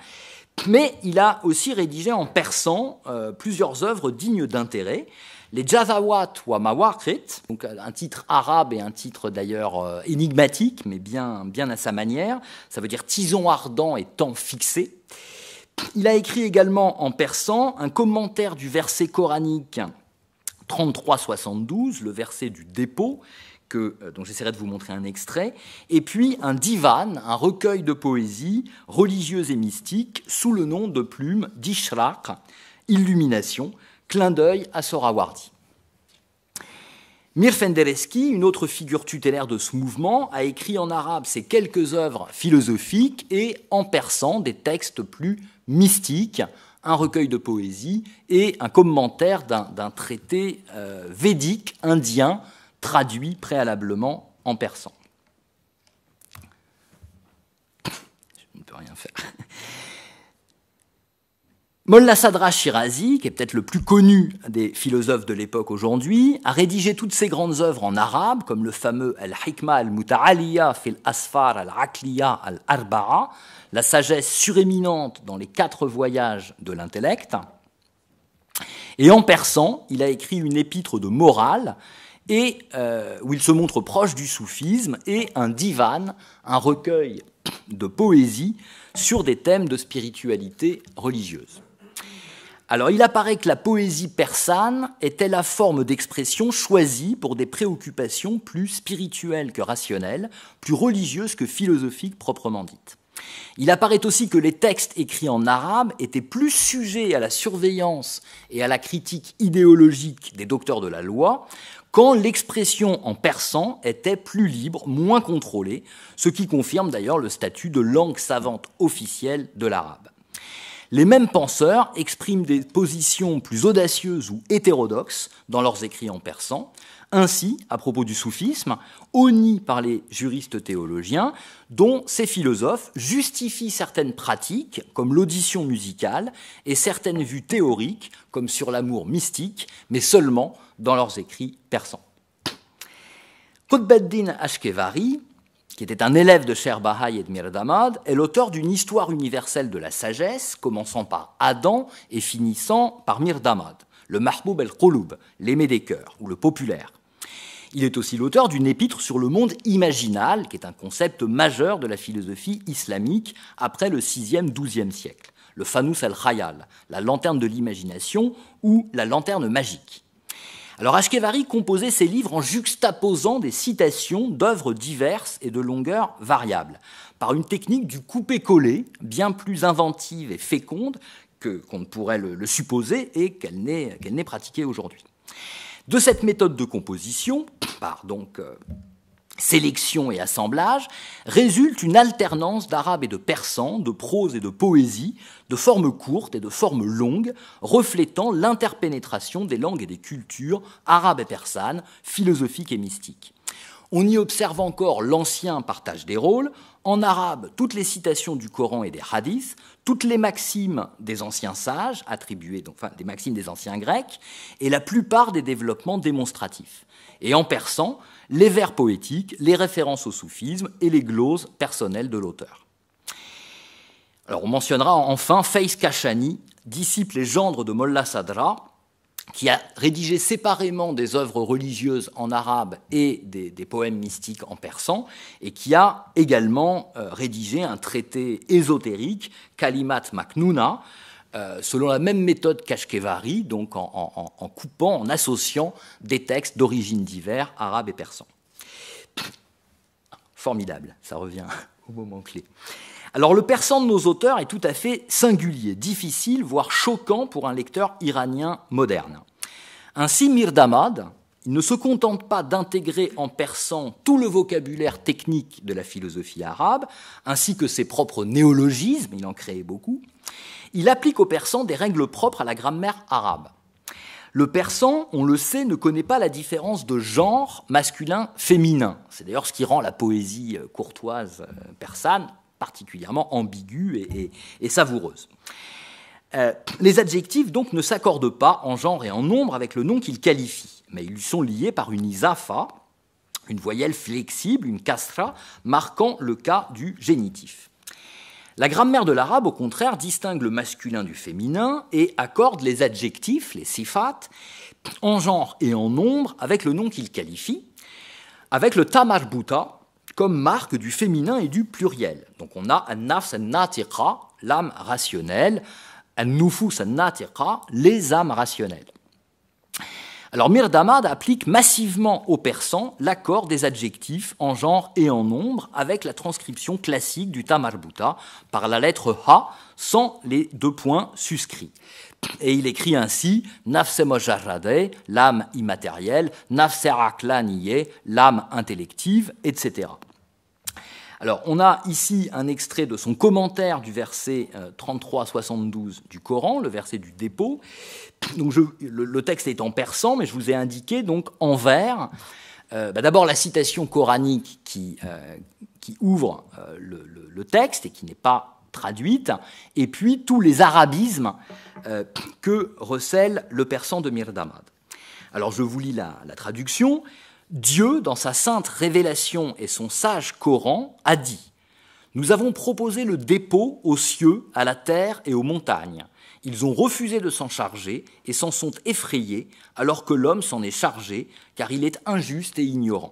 mais il a aussi rédigé en persan euh, plusieurs œuvres dignes d'intérêt, les Jazawat wa Mawakrit, donc un titre arabe et un titre d'ailleurs énigmatique, mais bien, bien à sa manière, ça veut dire tison ardent et temps fixé. Il a écrit également en persan un commentaire du verset coranique 33-72, le verset du dépôt, euh, dont j'essaierai de vous montrer un extrait, et puis un divan, un recueil de poésie religieuse et mystique sous le nom de plume d'Ishraq, Illumination, clin d'œil à Sorawardi. Mir une autre figure tutélaire de ce mouvement, a écrit en arabe ses quelques œuvres philosophiques et en persan des textes plus mystiques, un recueil de poésie et un commentaire d'un traité euh, védique indien traduit préalablement en persan. Je ne peux rien faire. Molla Sadra Shirazi, qui est peut-être le plus connu des philosophes de l'époque aujourd'hui, a rédigé toutes ses grandes œuvres en arabe, comme le fameux Al-Hikma al-Muta'aliya fil Asfar al-Aqliya al arbara la sagesse suréminente dans les quatre voyages de l'intellect. Et en persan, il a écrit une épître de morale et euh, où il se montre proche du soufisme, et un divan, un recueil de poésie sur des thèmes de spiritualité religieuse. Alors il apparaît que la poésie persane était la forme d'expression choisie pour des préoccupations plus spirituelles que rationnelles, plus religieuses que philosophiques proprement dites. Il apparaît aussi que les textes écrits en arabe étaient plus sujets à la surveillance et à la critique idéologique des docteurs de la loi, quand l'expression en persan était plus libre, moins contrôlée, ce qui confirme d'ailleurs le statut de langue savante officielle de l'arabe. Les mêmes penseurs expriment des positions plus audacieuses ou hétérodoxes dans leurs écrits en persan. Ainsi, à propos du soufisme, honni par les juristes théologiens, dont ces philosophes justifient certaines pratiques, comme l'audition musicale, et certaines vues théoriques, comme sur l'amour mystique, mais seulement dans leurs écrits persans. Qutbuddin Ashkevari, qui était un élève de Bahai et de Mirdamad, est l'auteur d'une histoire universelle de la sagesse, commençant par Adam et finissant par Mirdamad, le Mahboub el-Qulub, l'aimé des cœurs, ou le populaire. Il est aussi l'auteur d'une épître sur le monde imaginal, qui est un concept majeur de la philosophie islamique après le 6e, 12e siècle, le Fanous al-Khayal, la lanterne de l'imagination ou la lanterne magique. Alors Ashkevari composait ses livres en juxtaposant des citations d'œuvres diverses et de longueurs variables, par une technique du coupé-collé, bien plus inventive et féconde qu'on ne pourrait le, supposer et qu'elle n'est pratiquée aujourd'hui. De cette méthode de composition, par donc euh, sélection et assemblage, résulte une alternance d'arabe et de persan, de prose et de poésie, de formes courtes et de formes longues, reflétant l'interpénétration des langues et des cultures arabes et persanes, philosophiques et mystiques. On y observe encore l'ancien partage des rôles, en arabe toutes les citations du Coran et des hadiths, toutes les maximes des anciens sages, attribuées des maximes des anciens grecs, et la plupart des développements démonstratifs. Et en persan, les vers poétiques, les références au soufisme et les gloses personnelles de l'auteur. Alors on mentionnera enfin Faiz Kashani, disciple et gendre de Mollah Sadra, qui a rédigé séparément des œuvres religieuses en arabe et des, poèmes mystiques en persan, et qui a également euh, rédigé un traité ésotérique, Kalimat Maknuna », euh, selon la même méthode qu'Ashkevari, donc en, coupant, en associant des textes d'origine divers, arabes et persans. Formidable, ça revient au moment clé. Alors le persan de nos auteurs est tout à fait singulier, difficile, voire choquant pour un lecteur iranien moderne. Ainsi, Mirdamad, il ne se contente pas d'intégrer en persan tout le vocabulaire technique de la philosophie arabe, ainsi que ses propres néologismes, il en créait beaucoup, il applique au persan des règles propres à la grammaire arabe. Le persan, on le sait, ne connaît pas la différence de genre masculin-féminin. C'est d'ailleurs ce qui rend la poésie euh, courtoise euh, persane particulièrement ambiguë et, savoureuse. Euh, les adjectifs donc ne s'accordent pas en genre et en nombre avec le nom qu'ils qualifient, mais ils sont liés par une isafa, une voyelle flexible, une castra, marquant le cas du génitif. La grammaire de l'arabe, au contraire, distingue le masculin du féminin et accorde les adjectifs, les sifat, en genre et en nombre avec le nom qu'il qualifie, avec le tamarbuta comme marque du féminin et du pluriel. Donc on a an-nafs an l'âme rationnelle, an-nufus an les âmes rationnelles. Alors Mirdamad applique massivement au persan l'accord des adjectifs en genre et en nombre avec la transcription classique du Tamarbuta par la lettre Ha sans les deux points suscrits. Et il écrit ainsi Nafse l'âme immatérielle, Nafse aklaniye, l'âme intellective, etc. Alors, on a ici un extrait de son commentaire du verset 33-72 euh, du Coran, le verset du dépôt, donc le, texte est en persan, mais je vous ai indiqué donc en vers. Euh, bah, d'abord la citation coranique qui, euh, ouvre euh, le, texte et qui n'est pas traduite, et puis tous les arabismes que recèle le persan de Damad. Alors je vous lis la, la traduction. Dieu, dans sa sainte révélation et son sage Coran, a dit Nous avons proposé le dépôt aux cieux, à la terre et aux montagnes ils ont refusé de s'en charger et s'en sont effrayés, alors que l'homme s'en est chargé, car il est injuste et ignorant.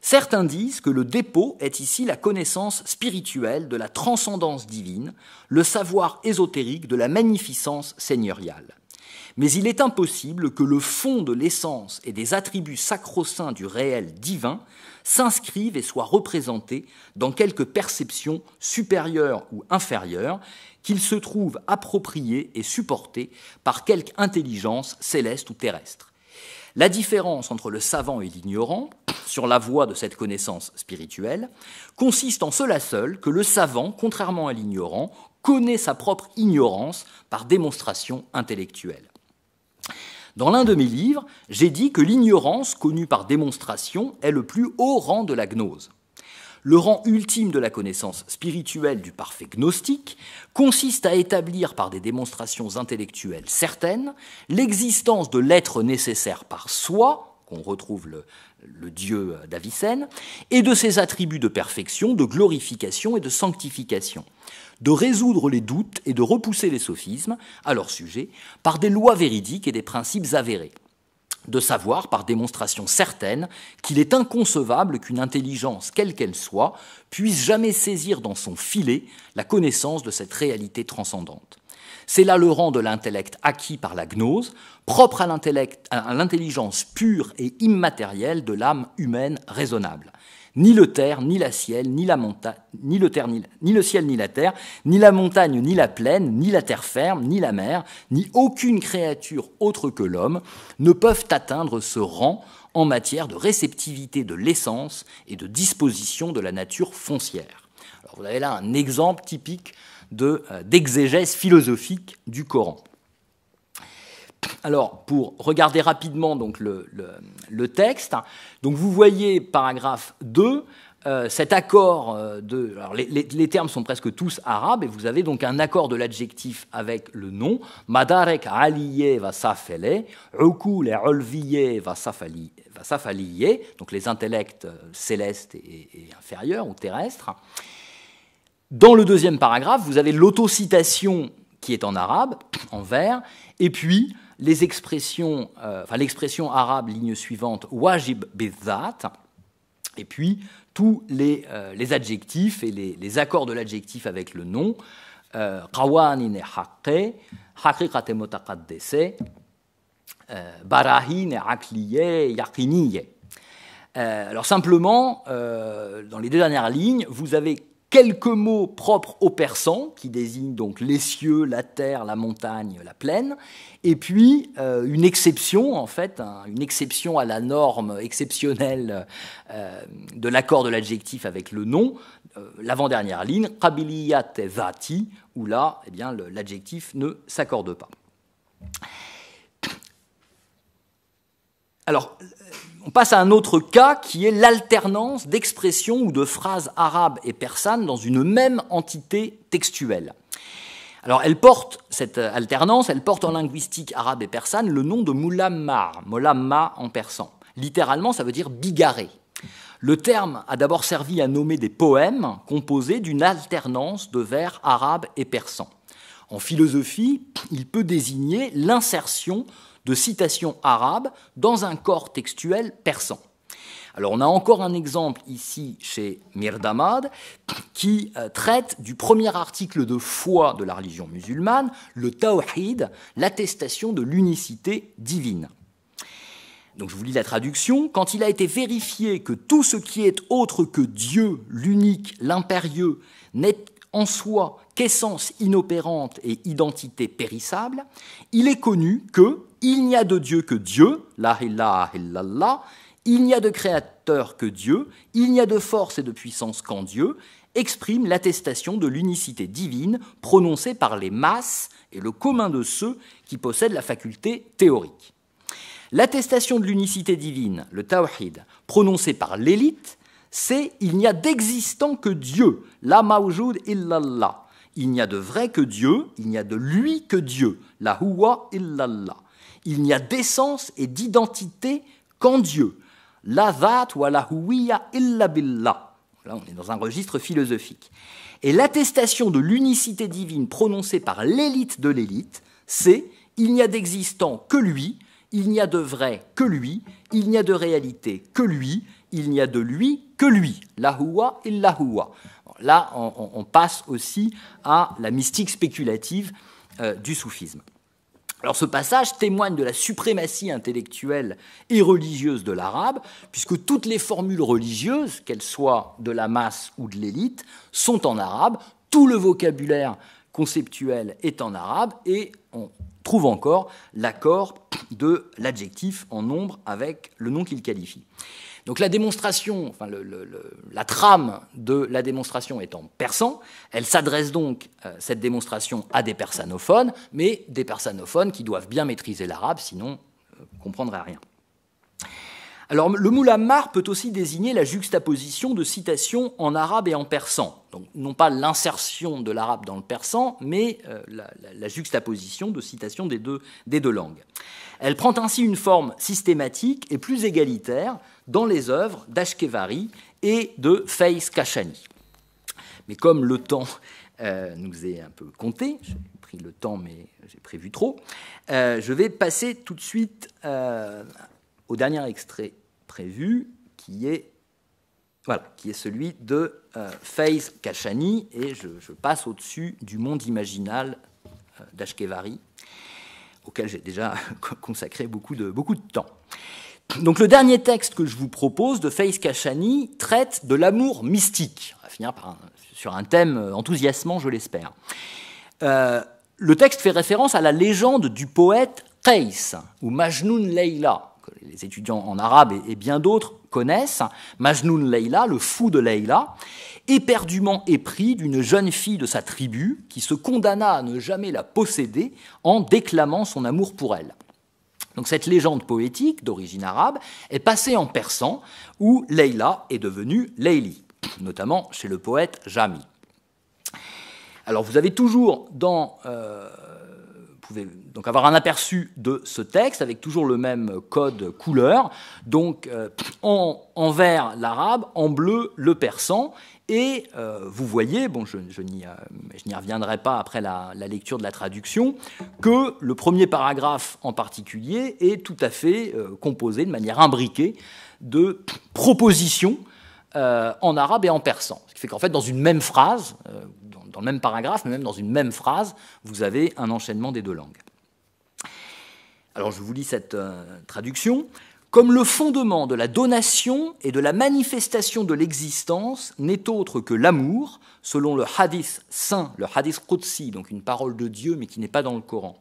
Certains disent que le dépôt est ici la connaissance spirituelle de la transcendance divine, le savoir ésotérique de la magnificence seigneuriale. Mais il est impossible que le fond de l'essence et des attributs sacro-saints du réel divin s'inscrivent et soient représentés dans quelque perception supérieure ou inférieure, qu'il se trouve approprié et supporté par quelque intelligence céleste ou terrestre. La différence entre le savant et l'ignorant, sur la voie de cette connaissance spirituelle, consiste en cela seul que le savant, contrairement à l'ignorant, connaît sa propre ignorance par démonstration intellectuelle. Dans l'un de mes livres, j'ai dit que l'ignorance connue par démonstration est le plus haut rang de la gnose le rang ultime de la connaissance spirituelle du parfait gnostique consiste à établir par des démonstrations intellectuelles certaines l'existence de l'être nécessaire par soi, qu'on retrouve le, dieu d'Avicenne, et de ses attributs de perfection, de glorification et de sanctification, de résoudre les doutes et de repousser les sophismes à leur sujet par des lois véridiques et des principes avérés de savoir, par démonstration certaine, qu'il est inconcevable qu'une intelligence, quelle qu'elle soit, puisse jamais saisir dans son filet la connaissance de cette réalité transcendante. C'est là le rang de l'intellect acquis par la gnose, propre à l'intelligence pure et immatérielle de l'âme humaine raisonnable. Ni le terre, ni la ciel, ni la montagne, ni le terre, ni, la... le ciel, ni la terre, ni la montagne, ni la plaine, ni la terre ferme, ni la mer, ni aucune créature autre que l'homme ne peuvent atteindre ce rang en matière de réceptivité de l'essence et de disposition de la nature foncière. vous avez là un exemple typique euh, d'exégèse philosophique du Coran. Alors, pour regarder rapidement le, texte, donc vous voyez, paragraphe 2, euh, cet accord euh, de. les, termes sont presque tous arabes, et vous avez donc un accord de l'adjectif avec le nom. Madarek aliye va safele, Rukul et va donc les intellects euh, célestes et, et, inférieurs ou terrestres. Dans le deuxième paragraphe, vous avez l'autocitation qui est en arabe, en vert, et puis les expressions, euh, enfin, l'expression arabe, ligne suivante, wajib bezat, et puis tous les, euh, les adjectifs et les, accords de l'adjectif avec le nom, euh, qawanin haqqe, motaqaddese, barahin akliye, yaqiniye. Alors simplement, dans les deux dernières lignes, vous avez quelques mots propres aux Persans, qui désignent donc les cieux, la terre, la montagne, la plaine, et puis euh, une exception, en fait, hein, une exception à la norme exceptionnelle euh, de l'accord de l'adjectif avec le nom, euh, l'avant-dernière ligne, qabiliyat vati, où là, eh bien, l'adjectif ne s'accorde pas. Alors, on passe à un autre cas qui est l'alternance d'expressions ou de phrases arabes et persanes dans une même entité textuelle. Alors elle porte, cette alternance, elle porte en linguistique arabe et persane le nom de moulammar, molamma en persan. Littéralement, ça veut dire bigarré. Le terme a d'abord servi à nommer des poèmes composés d'une alternance de vers arabes et persans. En philosophie, il peut désigner l'insertion de citations arabes dans un corps textuel persan. Alors on a encore un exemple ici chez Mirdamad qui euh, traite du premier article de foi de la religion musulmane, le Tawhid, l'attestation de l'unicité divine. Donc je vous lis la traduction. Quand il a été vérifié que tout ce qui est autre que Dieu, l'unique, l'impérieux, n'est en soi qu'essence inopérante et identité périssable, il est connu que, il n'y a de Dieu que Dieu, la ilaha illallah. Il n'y a de créateur que Dieu, il n'y a de force et de puissance qu'en Dieu, exprime l'attestation de l'unicité divine prononcée par les masses et le commun de ceux qui possèdent la faculté théorique. L'attestation de l'unicité divine, le tawhid, prononcée par l'élite, c'est il n'y a d'existant que Dieu, la mawjoud illallah. Il n'y a de vrai que Dieu, il n'y a de lui que Dieu, la huwa illallah. Il n'y a d'essence et d'identité qu'en Dieu. La ou wa la illa billah. Là, on est dans un registre philosophique. Et l'attestation de l'unicité divine prononcée par l'élite de l'élite, c'est il n'y a d'existant que lui, il n'y a de vrai que lui, il n'y a de réalité que lui, il n'y a de lui que lui. La huwa illa Là, on, passe aussi à la mystique spéculative euh, du soufisme. Alors ce passage témoigne de la suprématie intellectuelle et religieuse de l'arabe, puisque toutes les formules religieuses, qu'elles soient de la masse ou de l'élite, sont en arabe, tout le vocabulaire conceptuel est en arabe, et on trouve encore l'accord de l'adjectif en nombre avec le nom qu'il qualifie. Donc la démonstration, enfin la trame de la démonstration est en persan, elle s'adresse donc, euh, cette démonstration, à des persanophones, mais des persanophones qui doivent bien maîtriser l'arabe, sinon euh, comprendraient rien le Moulammar peut aussi désigner la juxtaposition de citations en arabe et en persan. Donc non pas l'insertion de l'arabe dans le persan, mais euh, la, juxtaposition de citations des deux, des deux langues. Elle prend ainsi une forme systématique et plus égalitaire dans les œuvres d'Ashkevari et de Faiz Kachani. Mais comme le temps euh, nous est un peu compté, j'ai pris le temps mais j'ai prévu trop, euh, je vais passer tout de suite au dernier extrait prévu, qui est, voilà, qui est celui de euh, Faiz Kachani, et je, passe au-dessus du monde imaginal euh, d'Ashkevari, auquel j'ai déjà consacré beaucoup de, beaucoup de temps. Donc le dernier texte que je vous propose de Faiz Kachani traite de l'amour mystique. On va finir sur un thème euh, enthousiasmant, je l'espère. Euh, le texte fait référence à la légende du poète Qais, ou Majnoun Leila, les étudiants en arabe et, bien d'autres connaissent, Majnun Leila, le fou de Leila, éperdument épris d'une jeune fille de sa tribu qui se condamna à ne jamais la posséder en déclamant son amour pour elle. Donc cette légende poétique d'origine arabe est passée en persan où Leila est devenue Leili, notamment chez le poète Jami. Alors vous avez toujours dans... Euh, donc avoir un aperçu de ce texte avec toujours le même code couleur, donc euh, en, vert l'arabe, en bleu le persan, et euh, vous voyez, bon euh, je, n'y reviendrai pas après la, lecture de la traduction, que le premier paragraphe en particulier est tout à fait composé de manière imbriquée de propositions en arabe et en persan. Ce qui fait qu'en fait dans une même phrase, dans le même paragraphe, mais même dans une même phrase, vous avez un enchaînement des deux langues. Alors je vous lis cette euh, traduction. Comme le fondement de la donation et de la manifestation de l'existence n'est autre que l'amour, selon le hadith saint, le hadith Qudsi, donc une parole de Dieu mais qui n'est pas dans le Coran.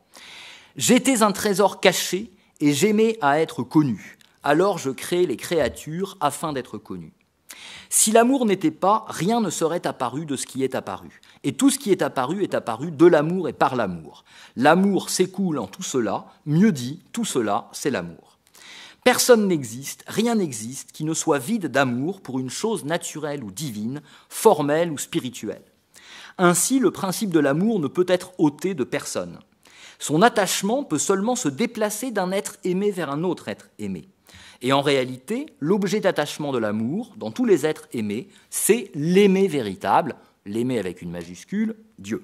J'étais un trésor caché et j'aimais à être connu. Alors je crée les créatures afin d'être connu. Si l'amour n'était pas, rien ne serait apparu de ce qui est apparu. Et tout ce qui est apparu est apparu de l'amour et par l'amour. L'amour s'écoule en tout cela, mieux dit, tout cela, c'est l'amour. Personne n'existe, rien n'existe qui ne soit vide d'amour pour une chose naturelle ou divine, formelle ou spirituelle. Ainsi, le principe de l'amour ne peut être ôté de personne. Son attachement peut seulement se déplacer d'un être aimé vers un autre être aimé. Et en réalité, l'objet d'attachement de l'amour, dans tous les êtres aimés, c'est l'aimer véritable, l'aimer avec une majuscule, Dieu.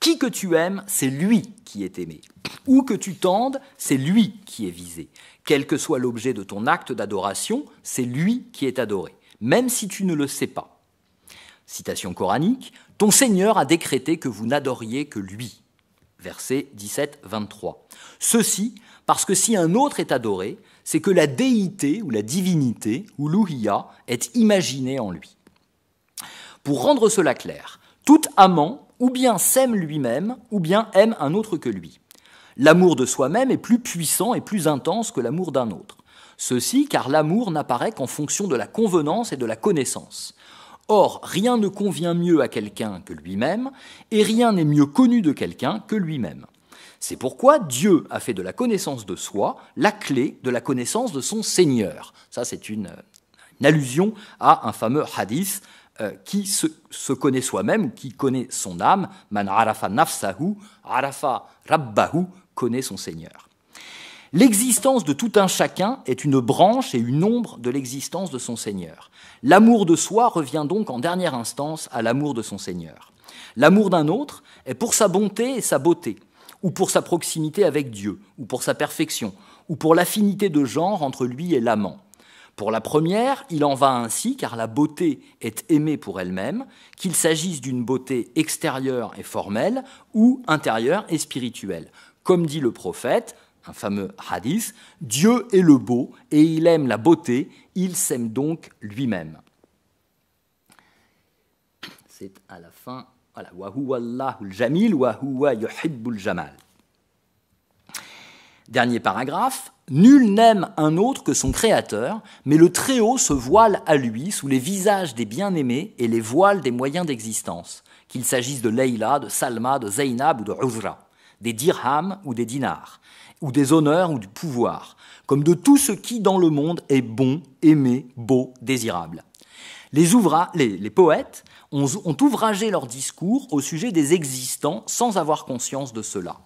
Qui que tu aimes, c'est lui qui est aimé. Où que tu tendes, c'est lui qui est visé. Quel que soit l'objet de ton acte d'adoration, c'est lui qui est adoré, même si tu ne le sais pas. Citation coranique, Ton Seigneur a décrété que vous n'adoriez que lui. Verset 17-23. Ceci parce que si un autre est adoré, c'est que la déité ou la divinité, ou l'ouhiya, est imaginée en lui. Pour rendre cela clair, tout amant ou bien s'aime lui-même, ou bien aime un autre que lui. L'amour de soi-même est plus puissant et plus intense que l'amour d'un autre. Ceci car l'amour n'apparaît qu'en fonction de la convenance et de la connaissance. Or, rien ne convient mieux à quelqu'un que lui-même, et rien n'est mieux connu de quelqu'un que lui-même. C'est pourquoi Dieu a fait de la connaissance de soi la clé de la connaissance de son Seigneur. Ça, c'est une, allusion à un fameux hadith euh, qui se, se connaît soi-même, qui connaît son âme. Man arafa nafsahu, arafa rabbahu, connaît son Seigneur. L'existence de tout un chacun est une branche et une ombre de l'existence de son Seigneur. L'amour de soi revient donc en dernière instance à l'amour de son Seigneur. L'amour d'un autre est pour sa bonté et sa beauté, ou pour sa proximité avec Dieu, ou pour sa perfection, ou pour l'affinité de genre entre lui et l'amant. Pour la première, il en va ainsi car la beauté est aimée pour elle-même, qu'il s'agisse d'une beauté extérieure et formelle ou intérieure et spirituelle. Comme dit le prophète, un fameux hadith, Dieu est le beau et il aime la beauté, il s'aime donc lui-même. C'est à la fin voilà, Jamil, Jamal. Dernier paragraphe. Nul n'aime un autre que son Créateur, mais le Très-Haut se voile à lui sous les visages des bien-aimés et les voiles des moyens d'existence, qu'il s'agisse de Leïla, de Salma, de Zainab ou de Uzra, des dirhams ou des dinars, ou des honneurs ou du pouvoir, comme de tout ce qui dans le monde est bon, aimé, beau, désirable. Les, les poètes ont, ouvragé leur discours au sujet des existants sans avoir conscience de cela.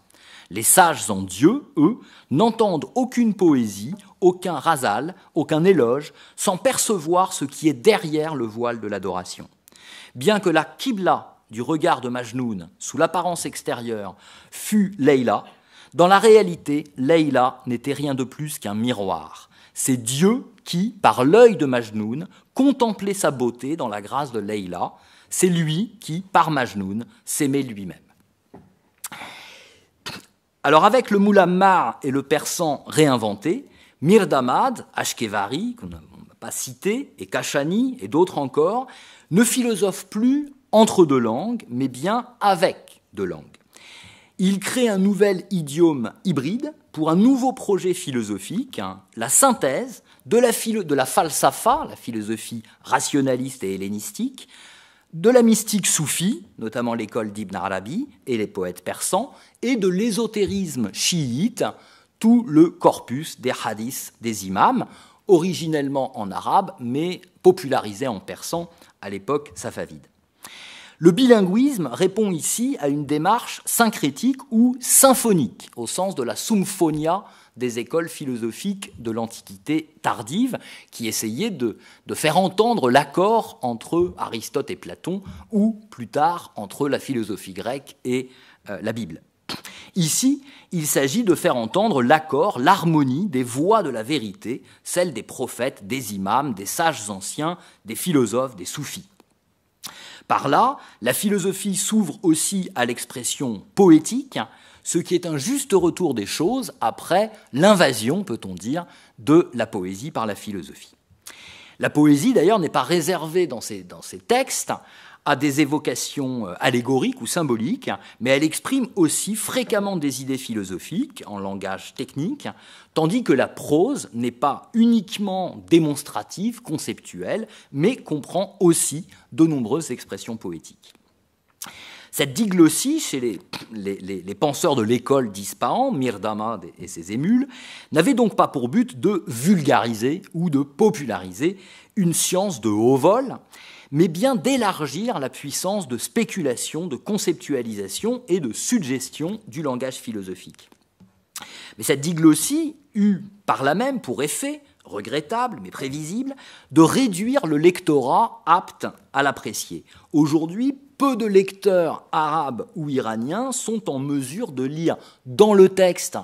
Les sages en Dieu, eux, n'entendent aucune poésie, aucun rasal, aucun éloge, sans percevoir ce qui est derrière le voile de l'adoration. Bien que la kibla du regard de Majnoun, sous l'apparence extérieure, fût Leïla, dans la réalité, Leïla n'était rien de plus qu'un miroir. C'est Dieu qui, par l'œil de Majnoun, contemplait sa beauté dans la grâce de Leïla, c'est lui qui, par Majnoun, s'aimait lui-même. Alors avec le Moulammar et le persan réinventé, Mir Ashkevari, qu'on n'a pas cité, et Kachani, et d'autres encore, ne philosophent plus entre deux langues, mais bien avec deux langues. Il crée un nouvel idiome hybride pour un nouveau projet philosophique, hein, la synthèse de la, de la falsafa, la philosophie rationaliste et hellénistique, de la mystique soufie, notamment l'école d'Ibn Arabi et les poètes persans, et de l'ésotérisme chiite, tout le corpus des hadiths des imams, originellement en arabe, mais popularisé en persan à l'époque safavide. Le bilinguisme répond ici à une démarche syncrétique ou symphonique, au sens de la symphonia des écoles philosophiques de l'Antiquité tardive qui essayaient de, faire entendre l'accord entre Aristote et Platon ou plus tard entre la philosophie grecque et euh, la Bible. Ici, il s'agit de faire entendre l'accord, l'harmonie des voix de la vérité, celle des prophètes, des imams, des sages anciens, des philosophes, des soufis. Par là, la philosophie s'ouvre aussi à l'expression poétique, ce qui est un juste retour des choses après l'invasion, peut-on dire, de la poésie par la philosophie. La poésie, d'ailleurs, n'est pas réservée dans ces, dans textes à des évocations euh, allégoriques ou symboliques, mais elle exprime aussi fréquemment des idées philosophiques en langage technique, tandis que la prose n'est pas uniquement démonstrative, conceptuelle, mais comprend aussi de nombreuses expressions poétiques. Cette diglossie, chez les, penseurs de l'école disparant, Mirdamad et ses émules, n'avait donc pas pour but de vulgariser ou de populariser une science de haut vol, mais bien d'élargir la puissance de spéculation, de conceptualisation et de suggestion du langage philosophique. Mais cette diglossie eut par là même pour effet regrettable mais prévisible, de réduire le lectorat apte à l'apprécier. Aujourd'hui, peu de lecteurs arabes ou iraniens sont en mesure de lire dans le texte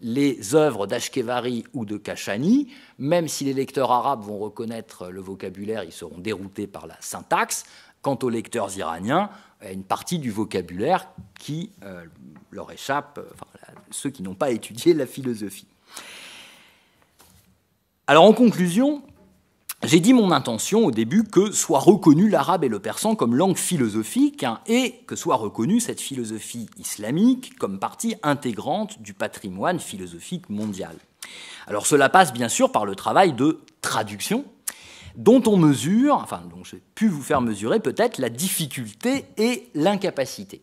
les œuvres d'Ashkevari ou de Kashani, même si les lecteurs arabes vont reconnaître le vocabulaire, ils seront déroutés par la syntaxe. Quant aux lecteurs iraniens, une partie du vocabulaire qui euh, leur échappe, euh, ceux qui n'ont pas étudié la philosophie. Alors en conclusion, j'ai dit mon intention au début que soit reconnu l'arabe et le persan comme langue philosophique hein, et que soit reconnue cette philosophie islamique comme partie intégrante du patrimoine philosophique mondial. Alors cela passe bien sûr par le travail de traduction dont on mesure, enfin dont j'ai pu vous faire mesurer peut-être la difficulté et l'incapacité.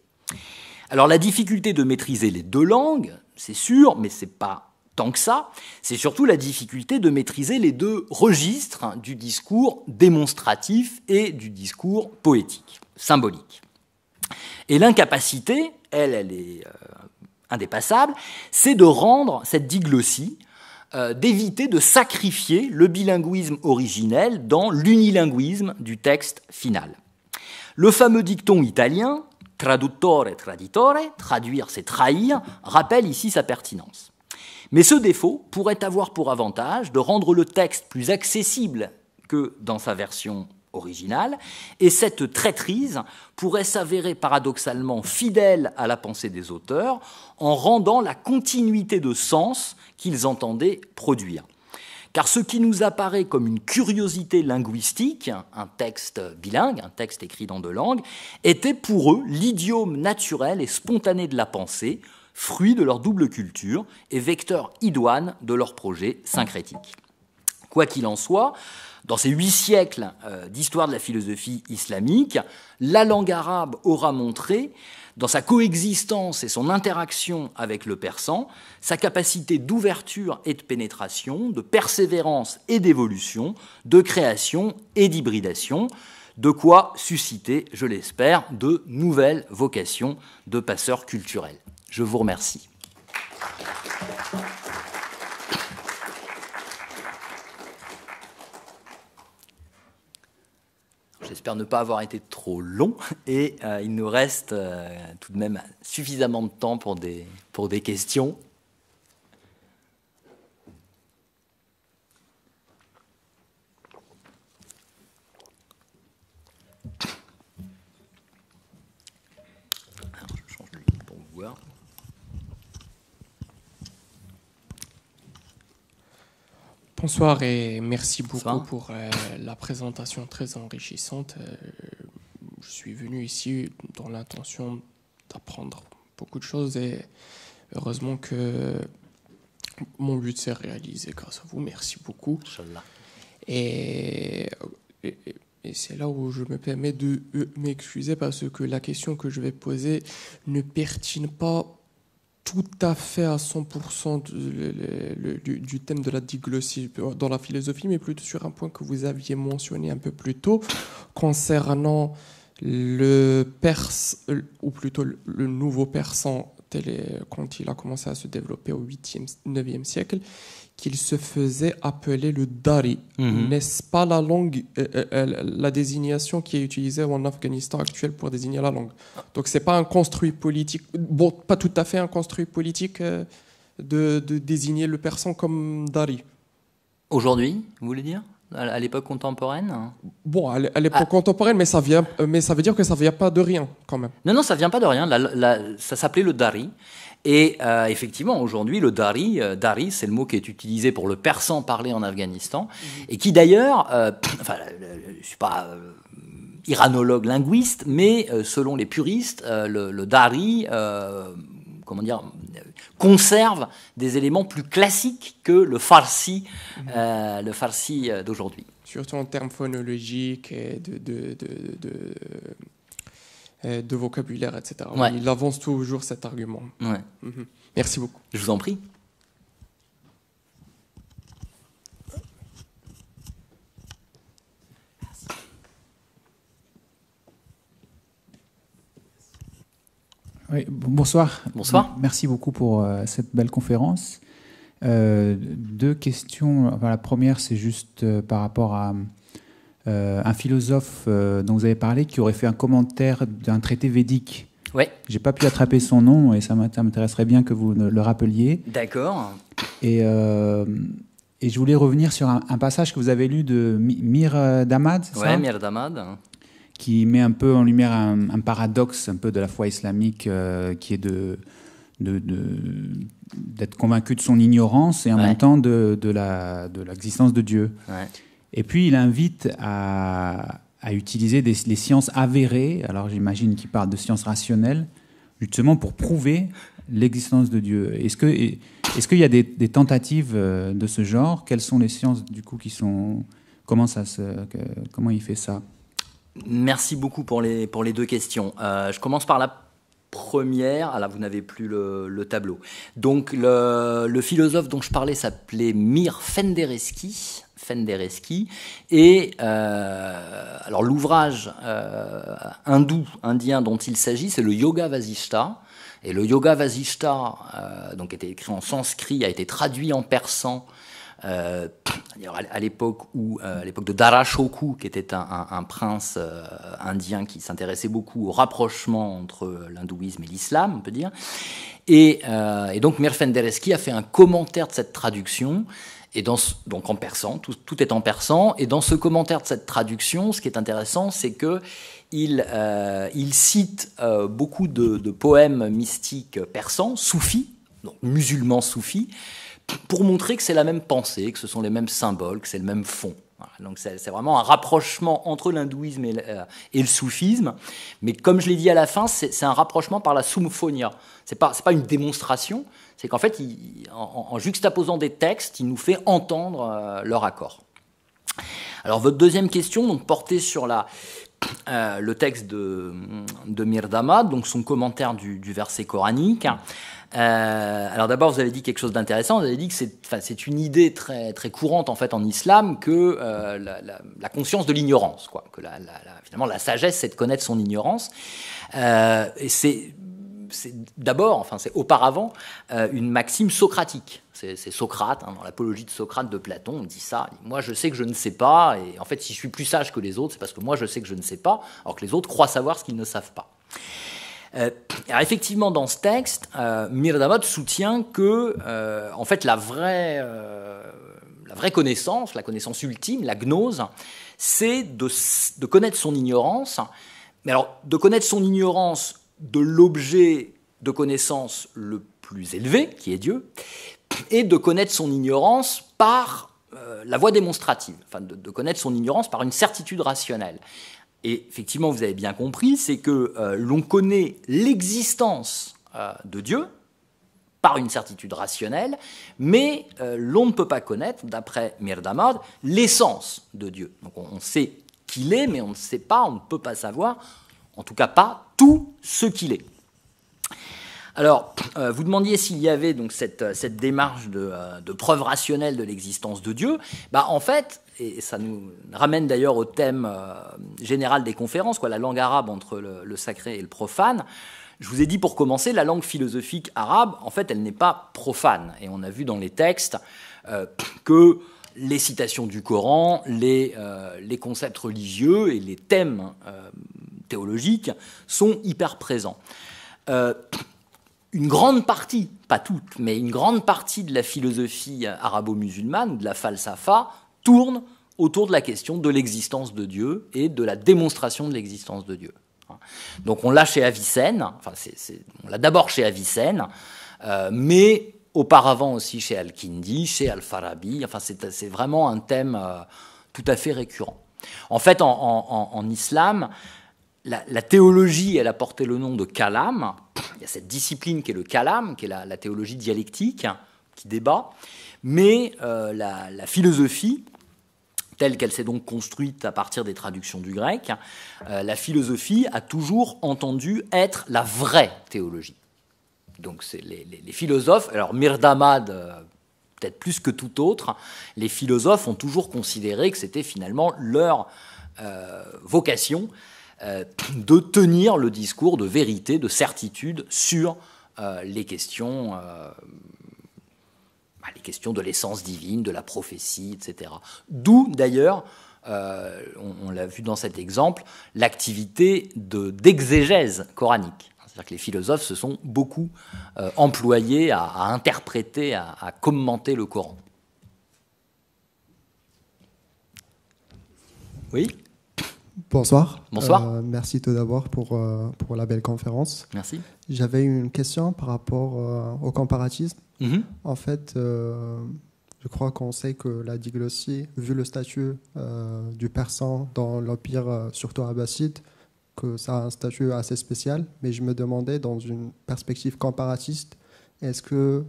Alors la difficulté de maîtriser les deux langues, c'est sûr, mais c'est pas tant que ça, c'est surtout la difficulté de maîtriser les deux registres du discours démonstratif et du discours poétique, symbolique. Et l'incapacité, elle, elle est euh, indépassable, c'est de rendre cette diglossie, euh, d'éviter de sacrifier le bilinguisme originel dans l'unilinguisme du texte final. Le fameux dicton italien, traduttore traditore, traduire c'est trahir, rappelle ici sa pertinence. Mais ce défaut pourrait avoir pour avantage de rendre le texte plus accessible que dans sa version originale, et cette traîtrise pourrait s'avérer paradoxalement fidèle à la pensée des auteurs en rendant la continuité de sens qu'ils entendaient produire. Car ce qui nous apparaît comme une curiosité linguistique, un texte bilingue, un texte écrit dans deux langues, était pour eux l'idiome naturel et spontané de la pensée, fruit de leur double culture et vecteur idoine de leur projet syncrétique. Quoi qu'il en soit, dans ces huit siècles euh, d'histoire de la philosophie islamique, la langue arabe aura montré, dans sa coexistence et son interaction avec le persan, sa capacité d'ouverture et de pénétration, de persévérance et d'évolution, de création et d'hybridation, de quoi susciter, je l'espère, de nouvelles vocations de passeurs culturels. Je vous remercie. J'espère ne pas avoir été trop long et euh, il nous reste euh, tout de même suffisamment de temps pour des, pour des questions. Bonsoir et merci beaucoup pour euh, la présentation très enrichissante. Euh, je suis venu ici dans l'intention d'apprendre beaucoup de choses et heureusement que mon but s'est réalisé grâce à vous. Merci beaucoup. Euh, et, et, et c'est là où je me permets de m'excuser parce que la question que je vais poser ne pertine pas tout à fait à 100% du, thème de la diglossie euh, dans la philosophie, mais plutôt sur un point que vous aviez mentionné un peu plus tôt concernant le perse, euh, ou plutôt le nouveau persan quand il a commencé à se développer au 8e, 9e siècle, qu'il se faisait appeler le Dari. Mhm. N'est-ce pas la langue, euh, euh, la désignation qui est utilisée en Afghanistan actuel pour désigner la langue Donc c'est pas un construit politique, bon, pas tout à fait un construit politique euh, de, de, désigner le persan comme Dari. Aujourd'hui, vous voulez dire à l'époque contemporaine Bon, à l'époque ah. contemporaine, mais ça, vient, mais ça veut dire que ça ne vient pas de rien, quand même. Non, non, ça ne vient pas de rien. ça s'appelait le dari. Et euh, effectivement, aujourd'hui, le dari, euh, dari, c'est le mot qui est utilisé pour le persan parlé en Afghanistan, mm-hmm. et qui d'ailleurs, euh, enfin, je ne suis pas iranologue linguiste, mais selon les puristes, le, le dari, comment dire, conserve des éléments plus classiques que le farsi, mhm. euh, euh, d'aujourd'hui. Surtout en termes phonologiques et de, euh, vocabulaire, etc. Il avance toujours cet argument. Mhm. Merci beaucoup. Je vous en prie. bonsoir. Bonsoir. Merci beaucoup pour euh, cette belle conférence. Euh, deux questions. la première, c'est juste euh, par rapport à un philosophe dont vous avez parlé qui aurait fait un commentaire d'un traité védique. Ouais. J'ai pas pu attraper son nom et ça m'intéresserait bien que vous le rappeliez. D'accord. Et, et je voulais revenir sur un, passage que vous avez lu de Mir Damad. Oui, Mir Damad qui met un peu en lumière un, paradoxe un peu de la foi islamique euh, qui est de, d'être de, convaincu de son ignorance et en même temps de, de la, de l'existence de Dieu. Et puis il invite à, à utiliser les sciences avérées, alors j'imagine qu'il parle de sciences rationnelles, justement pour prouver l'existence de Dieu. Est-ce que est-ce qu'il y a des, tentatives euh, de ce genre Quelles sont les sciences du coup qui sont comment ça se, comment il fait ça Merci beaucoup pour les, deux questions. Euh, je commence par la première. Alors, ah vous n'avez plus le, tableau. Donc, le, philosophe dont je parlais s'appelait Mir Fendereski. Fendereski. Et euh, alors, l'ouvrage euh, hindou, indien dont il s'agit, c'est le Yoga Vasishta. Et le Yoga Vasishta, donc, était écrit en sanskrit, a été traduit en persan euh, à l'époque où, euh, à l'époque de Darashoku, qui était un, prince euh, indien qui s'intéressait beaucoup au rapprochement entre l'hindouisme et l'islam, on peut dire. Et, donc Mir a fait un commentaire de cette traduction. Et dans donc en persan, tout, est en persan. Et dans ce commentaire de cette traduction, ce qui est intéressant, c'est que il, il cite beaucoup de, de, poèmes mystiques persans, soufis, donc musulmans soufis, pour montrer que c'est la même pensée, que ce sont les mêmes symboles, que c'est le même fond. Donc c'est vraiment un rapprochement entre l'hindouisme euh, et, le soufisme. Mais comme je l'ai dit à la fin, c'est un rapprochement par la soumphonia. C'est n'est pas, pas une démonstration, c'est qu'en fait, en, juxtaposant des textes, il nous fait entendre euh, leur accord. Alors votre deuxième question donc, sur la, euh, le texte de, de Mirdamad, donc son commentaire du verset coranique. Euh, alors d'abord, vous avez dit quelque chose d'intéressant. Vous avez dit que c'est, une idée très, très courante en fait en islam que euh, la, conscience de l'ignorance, quoi. Que la, finalement la sagesse, c'est de connaître son ignorance. Euh, et c'est, d'abord, enfin c'est auparavant une maxime socratique. C'est, Socrate, hein, dans l'apologie de Socrate de Platon, on dit ça. Moi, je sais que je ne sais pas, et en fait, si je suis plus sage que les autres, c'est parce que moi, je sais que je ne sais pas, alors que les autres croient savoir ce qu'ils ne savent pas. Euh, alors effectivement, dans ce texte, euh, Mirdavot soutient que, euh, en fait, la vraie, connaissance, la connaissance ultime, la gnose, c'est de, connaître son ignorance, mais alors de connaître son ignorance de l'objet de connaissance le plus élevé, qui est Dieu, et de connaître son ignorance par la voie démonstrative, enfin de, connaître son ignorance par une certitude rationnelle. Et effectivement, vous avez bien compris, c'est que euh, l'on connaît l'existence euh, de Dieu par une certitude rationnelle, mais euh, l'on ne peut pas connaître, d'après Mirdamad, l'essence de Dieu. Donc on, on sait qu'il est, mais on ne sait pas, on ne peut pas savoir, en tout cas pas tout ce qu'il est. Alors, euh, vous demandiez s'il y avait donc cette, euh, cette démarche de, euh, de, preuve rationnelle de l'existence de Dieu. Bah, en fait, et ça nous ramène d'ailleurs au thème général des conférences, quoi, la langue arabe entre le, le, sacré et le profane. Je vous ai dit pour commencer, la langue philosophique arabe, en fait, elle n'est pas profane. Et on a vu dans les textes que les citations du Coran, les, les concepts religieux et les thèmes théologiques sont hyper présents une grande partie, pas toute, mais une grande partie de la philosophie arabo-musulmane, de la falsafa, tourne autour de la question de l'existence de Dieu et de la démonstration de l'existence de Dieu. Donc on l'a chez Avicenne, enfin on l'a d'abord chez Avicenne, euh, mais auparavant aussi chez Al-Kindi, chez Al-Farabi, enfin c'est vraiment un thème euh, tout à fait récurrent. En fait, en islam, la, théologie, elle a porté le nom de Kalam. Il y a cette discipline qui est le Kalam, qui est la, théologie dialectique, hein, qui débat. Mais euh, la, philosophie, telle qu'elle s'est donc construite à partir des traductions du grec, hein, euh, la philosophie a toujours entendu être la vraie théologie. Donc c'est les, philosophes, alors Mirdamad, euh, peut-être plus que tout autre, les philosophes ont toujours considéré que c'était finalement leur vocation euh, de tenir le discours de vérité, de certitude sur euh, les questions euh, bah, les questions de l'essence divine, de la prophétie, etc. D'où d'ailleurs, on, l'a vu dans cet exemple, l'activité d'exégèse coranique. C'est-à-dire que les philosophes se sont beaucoup employés à, interpréter, à, commenter le Coran. Oui Bonsoir. Bonsoir. Euh, merci tout d'abord pour, euh, pour la belle conférence. Merci. J'avais une question par rapport euh, au comparatisme. Mm-hmm. En fait, je crois qu'on sait que la diglossie, vu le statut du persan dans l'empire, surtout abbasside, que ça a un statut assez spécial. Mais je me demandais, dans une perspective comparatiste, est-ce qu'il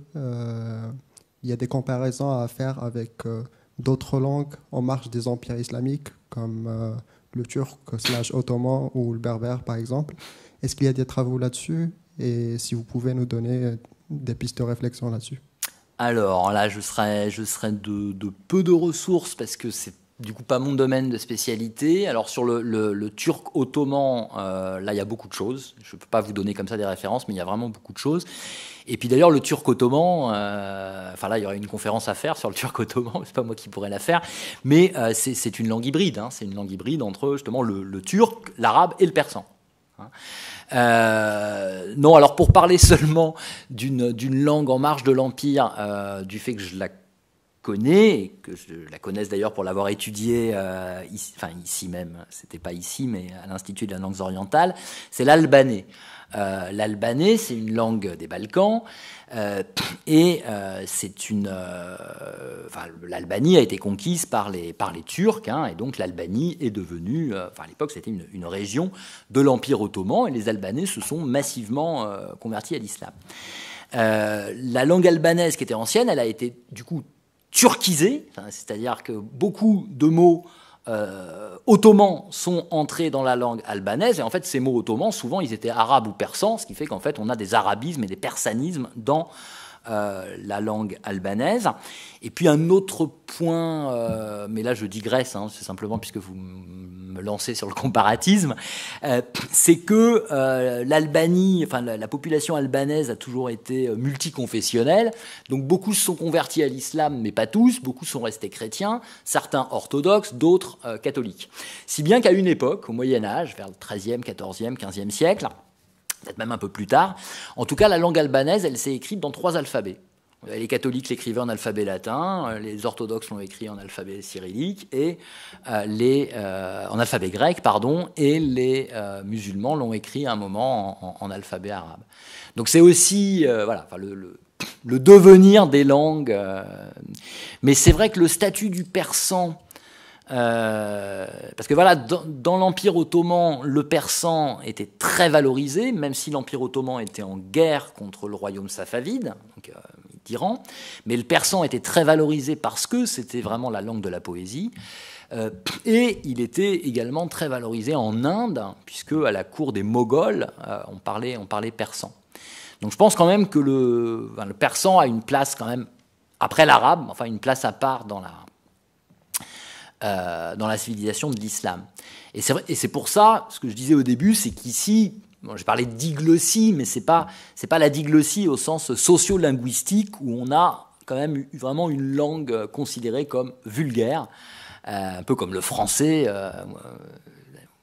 y a des comparaisons à faire avec d'autres langues en marge des empires islamiques, comme le turc slash ottoman ou le berbère, par exemple. Est-ce qu'il y a des travaux là-dessus Et si vous pouvez nous donner euh, des pistes de réflexion là-dessus Alors là, je serai de, peu de ressources parce que c'est du coup pas mon domaine de spécialité. Alors sur le, turc ottoman, euh, là, il y a beaucoup de choses. Je ne peux pas vous donner comme ça des références, mais il y a vraiment beaucoup de choses. Et puis d'ailleurs, le Turc ottoman, euh, enfin là, il y aurait une conférence à faire sur le Turc ottoman, c'est pas moi qui pourrais la faire, mais euh, c'est une langue hybride, hein. c'est une langue hybride entre justement le, turc, l'arabe et le persan. Hein. Euh, non, alors pour parler seulement d'une langue en marge de l'Empire, du fait que je la connaît, et que je la connaisse d'ailleurs pour l'avoir étudiée, euh, ici, enfin ici même, c'était pas ici, mais à l'Institut des la langue orientale, c'est l'albanais. Euh, l'albanais, c'est une langue des Balkans, euh, et c'est une. l'Albanie a été conquise par les, par les Turcs, hein, et donc l'Albanie est devenue. Enfin, à l'époque, c'était une, une, région de l'Empire ottoman, et les Albanais se sont massivement convertis à l'islam. la langue albanaise qui était ancienne, elle a été du coup turquisé, c'est-à-dire que beaucoup de mots euh, ottomans sont entrés dans la langue albanaise, et en fait ces mots ottomans, souvent ils étaient arabes ou persans, ce qui fait qu'en fait on a des arabismes et des persanismes dans euh, la langue albanaise. Et puis un autre point, euh, mais là je digresse, hein, c'est simplement puisque vous me lancez sur le comparatisme, euh, c'est que l'Albanie, enfin la, population albanaise a toujours été multiconfessionnelle, donc beaucoup se sont convertis à l'islam, mais pas tous, beaucoup sont restés chrétiens, certains orthodoxes, d'autres catholiques. Si bien qu'à une époque, au Moyen Âge, vers le XIIIe, XIVe, XVe siècle, peut-être même un peu plus tard. En tout cas, la langue albanaise, elle s'est écrite dans trois alphabets. Les catholiques l'écrivaient en alphabet latin, euh, les orthodoxes l'ont écrit en alphabet cyrillique et euh, les euh, en alphabet grec pardon et les musulmans l'ont écrit à un moment en, alphabet arabe. Donc c'est aussi voilà le, devenir des langues, mais c'est vrai que le statut du persan euh, parce que voilà, dans, l'Empire ottoman, le persan était très valorisé, même si l'Empire ottoman était en guerre contre le royaume safavide, donc, euh, Mais le persan était très valorisé parce que c'était vraiment la langue de la poésie. Euh, et il était également très valorisé en Inde, puisque à la cour des Moghols, euh, on, parlait, on parlait persan. Donc je pense quand même que le, le persan a une place quand même, après l'arabe, enfin une place à part dans la, euh, dans la civilisation de l'islam. Et c'est pour ça, ce que je disais au début, c'est qu'ici, j'ai parlé de diglossie, mais ce n'est pas, pas la diglossie au sens sociolinguistique où on a quand même vraiment une langue considérée comme vulgaire, euh, un peu comme le français au euh,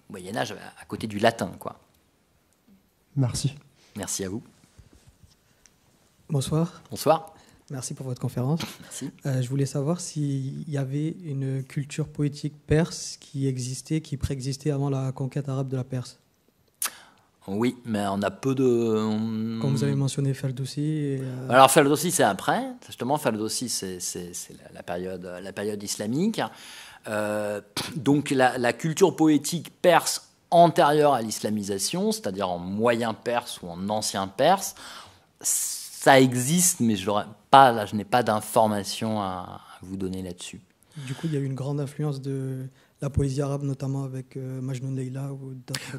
Moyen Âge à côté du latin. Quoi. Merci. Merci à vous. Bonsoir. Bonsoir. Merci pour votre conférence. Euh, je voulais savoir s'il y avait une culture poétique perse qui existait, qui préexistait avant la conquête arabe de la Perse. Oui, mais on a peu de. Comme vous avez mentionné Ferdowsi. Euh, Alors Ferdowsi, c'est après. Justement, Ferdowsi, c'est la période, la période islamique. Euh, donc la, la, culture poétique perse antérieure à l'islamisation, c'est-à-dire en moyen perse ou en ancien perse, ça existe, mais je pas, là, je n'ai pas d'informations à, vous donner là-dessus. Du coup, il y a eu une grande influence de la poésie arabe, notamment avec euh, Majnun Leila ou d'autres.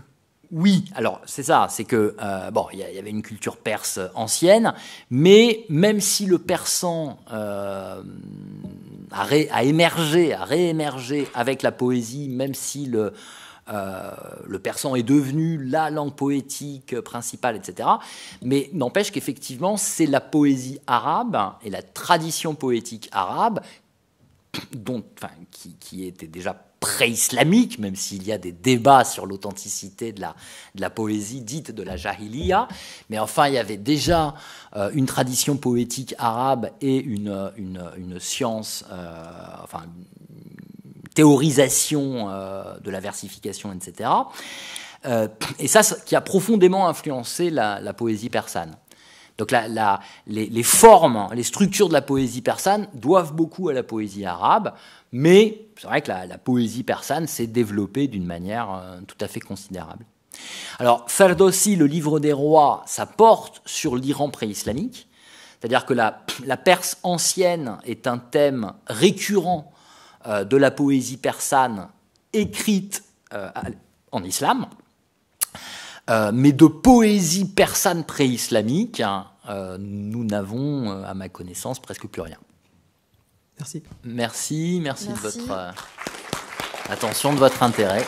Oui, alors c'est ça, c'est que, euh, bon, il y, avait une culture perse ancienne, mais même si le persan euh, a, émergé, a réémergé avec la poésie, même si le, euh, le persan est devenu la langue poétique principale, etc. Mais n'empêche qu'effectivement, c'est la poésie arabe et la tradition poétique arabe dont, enfin, qui, était déjà pré-islamique, même s'il y a des débats sur l'authenticité de la, la, poésie dite de la jahiliya, mais enfin il y avait déjà euh, une tradition poétique arabe et une, une, science, euh, enfin théorisation euh, de la versification, etc. et euh, ça, qui a profondément influencé la, poésie persane. Donc les, formes, les structures de la poésie persane doivent beaucoup à la poésie arabe, mais c'est vrai que la, la poésie persane s'est développée d'une manière euh, tout à fait considérable. Alors Ferdowsi, le livre des rois, ça porte sur l'Iran pré-islamique, c'est-à-dire que la, Perse ancienne est un thème récurrent euh, de la poésie persane écrite euh, en islam, euh, mais de poésie persane pré-islamique, hein, nous n'avons, à ma connaissance, presque plus rien. Merci. Merci, merci, merci. de votre attention, de votre intérêt.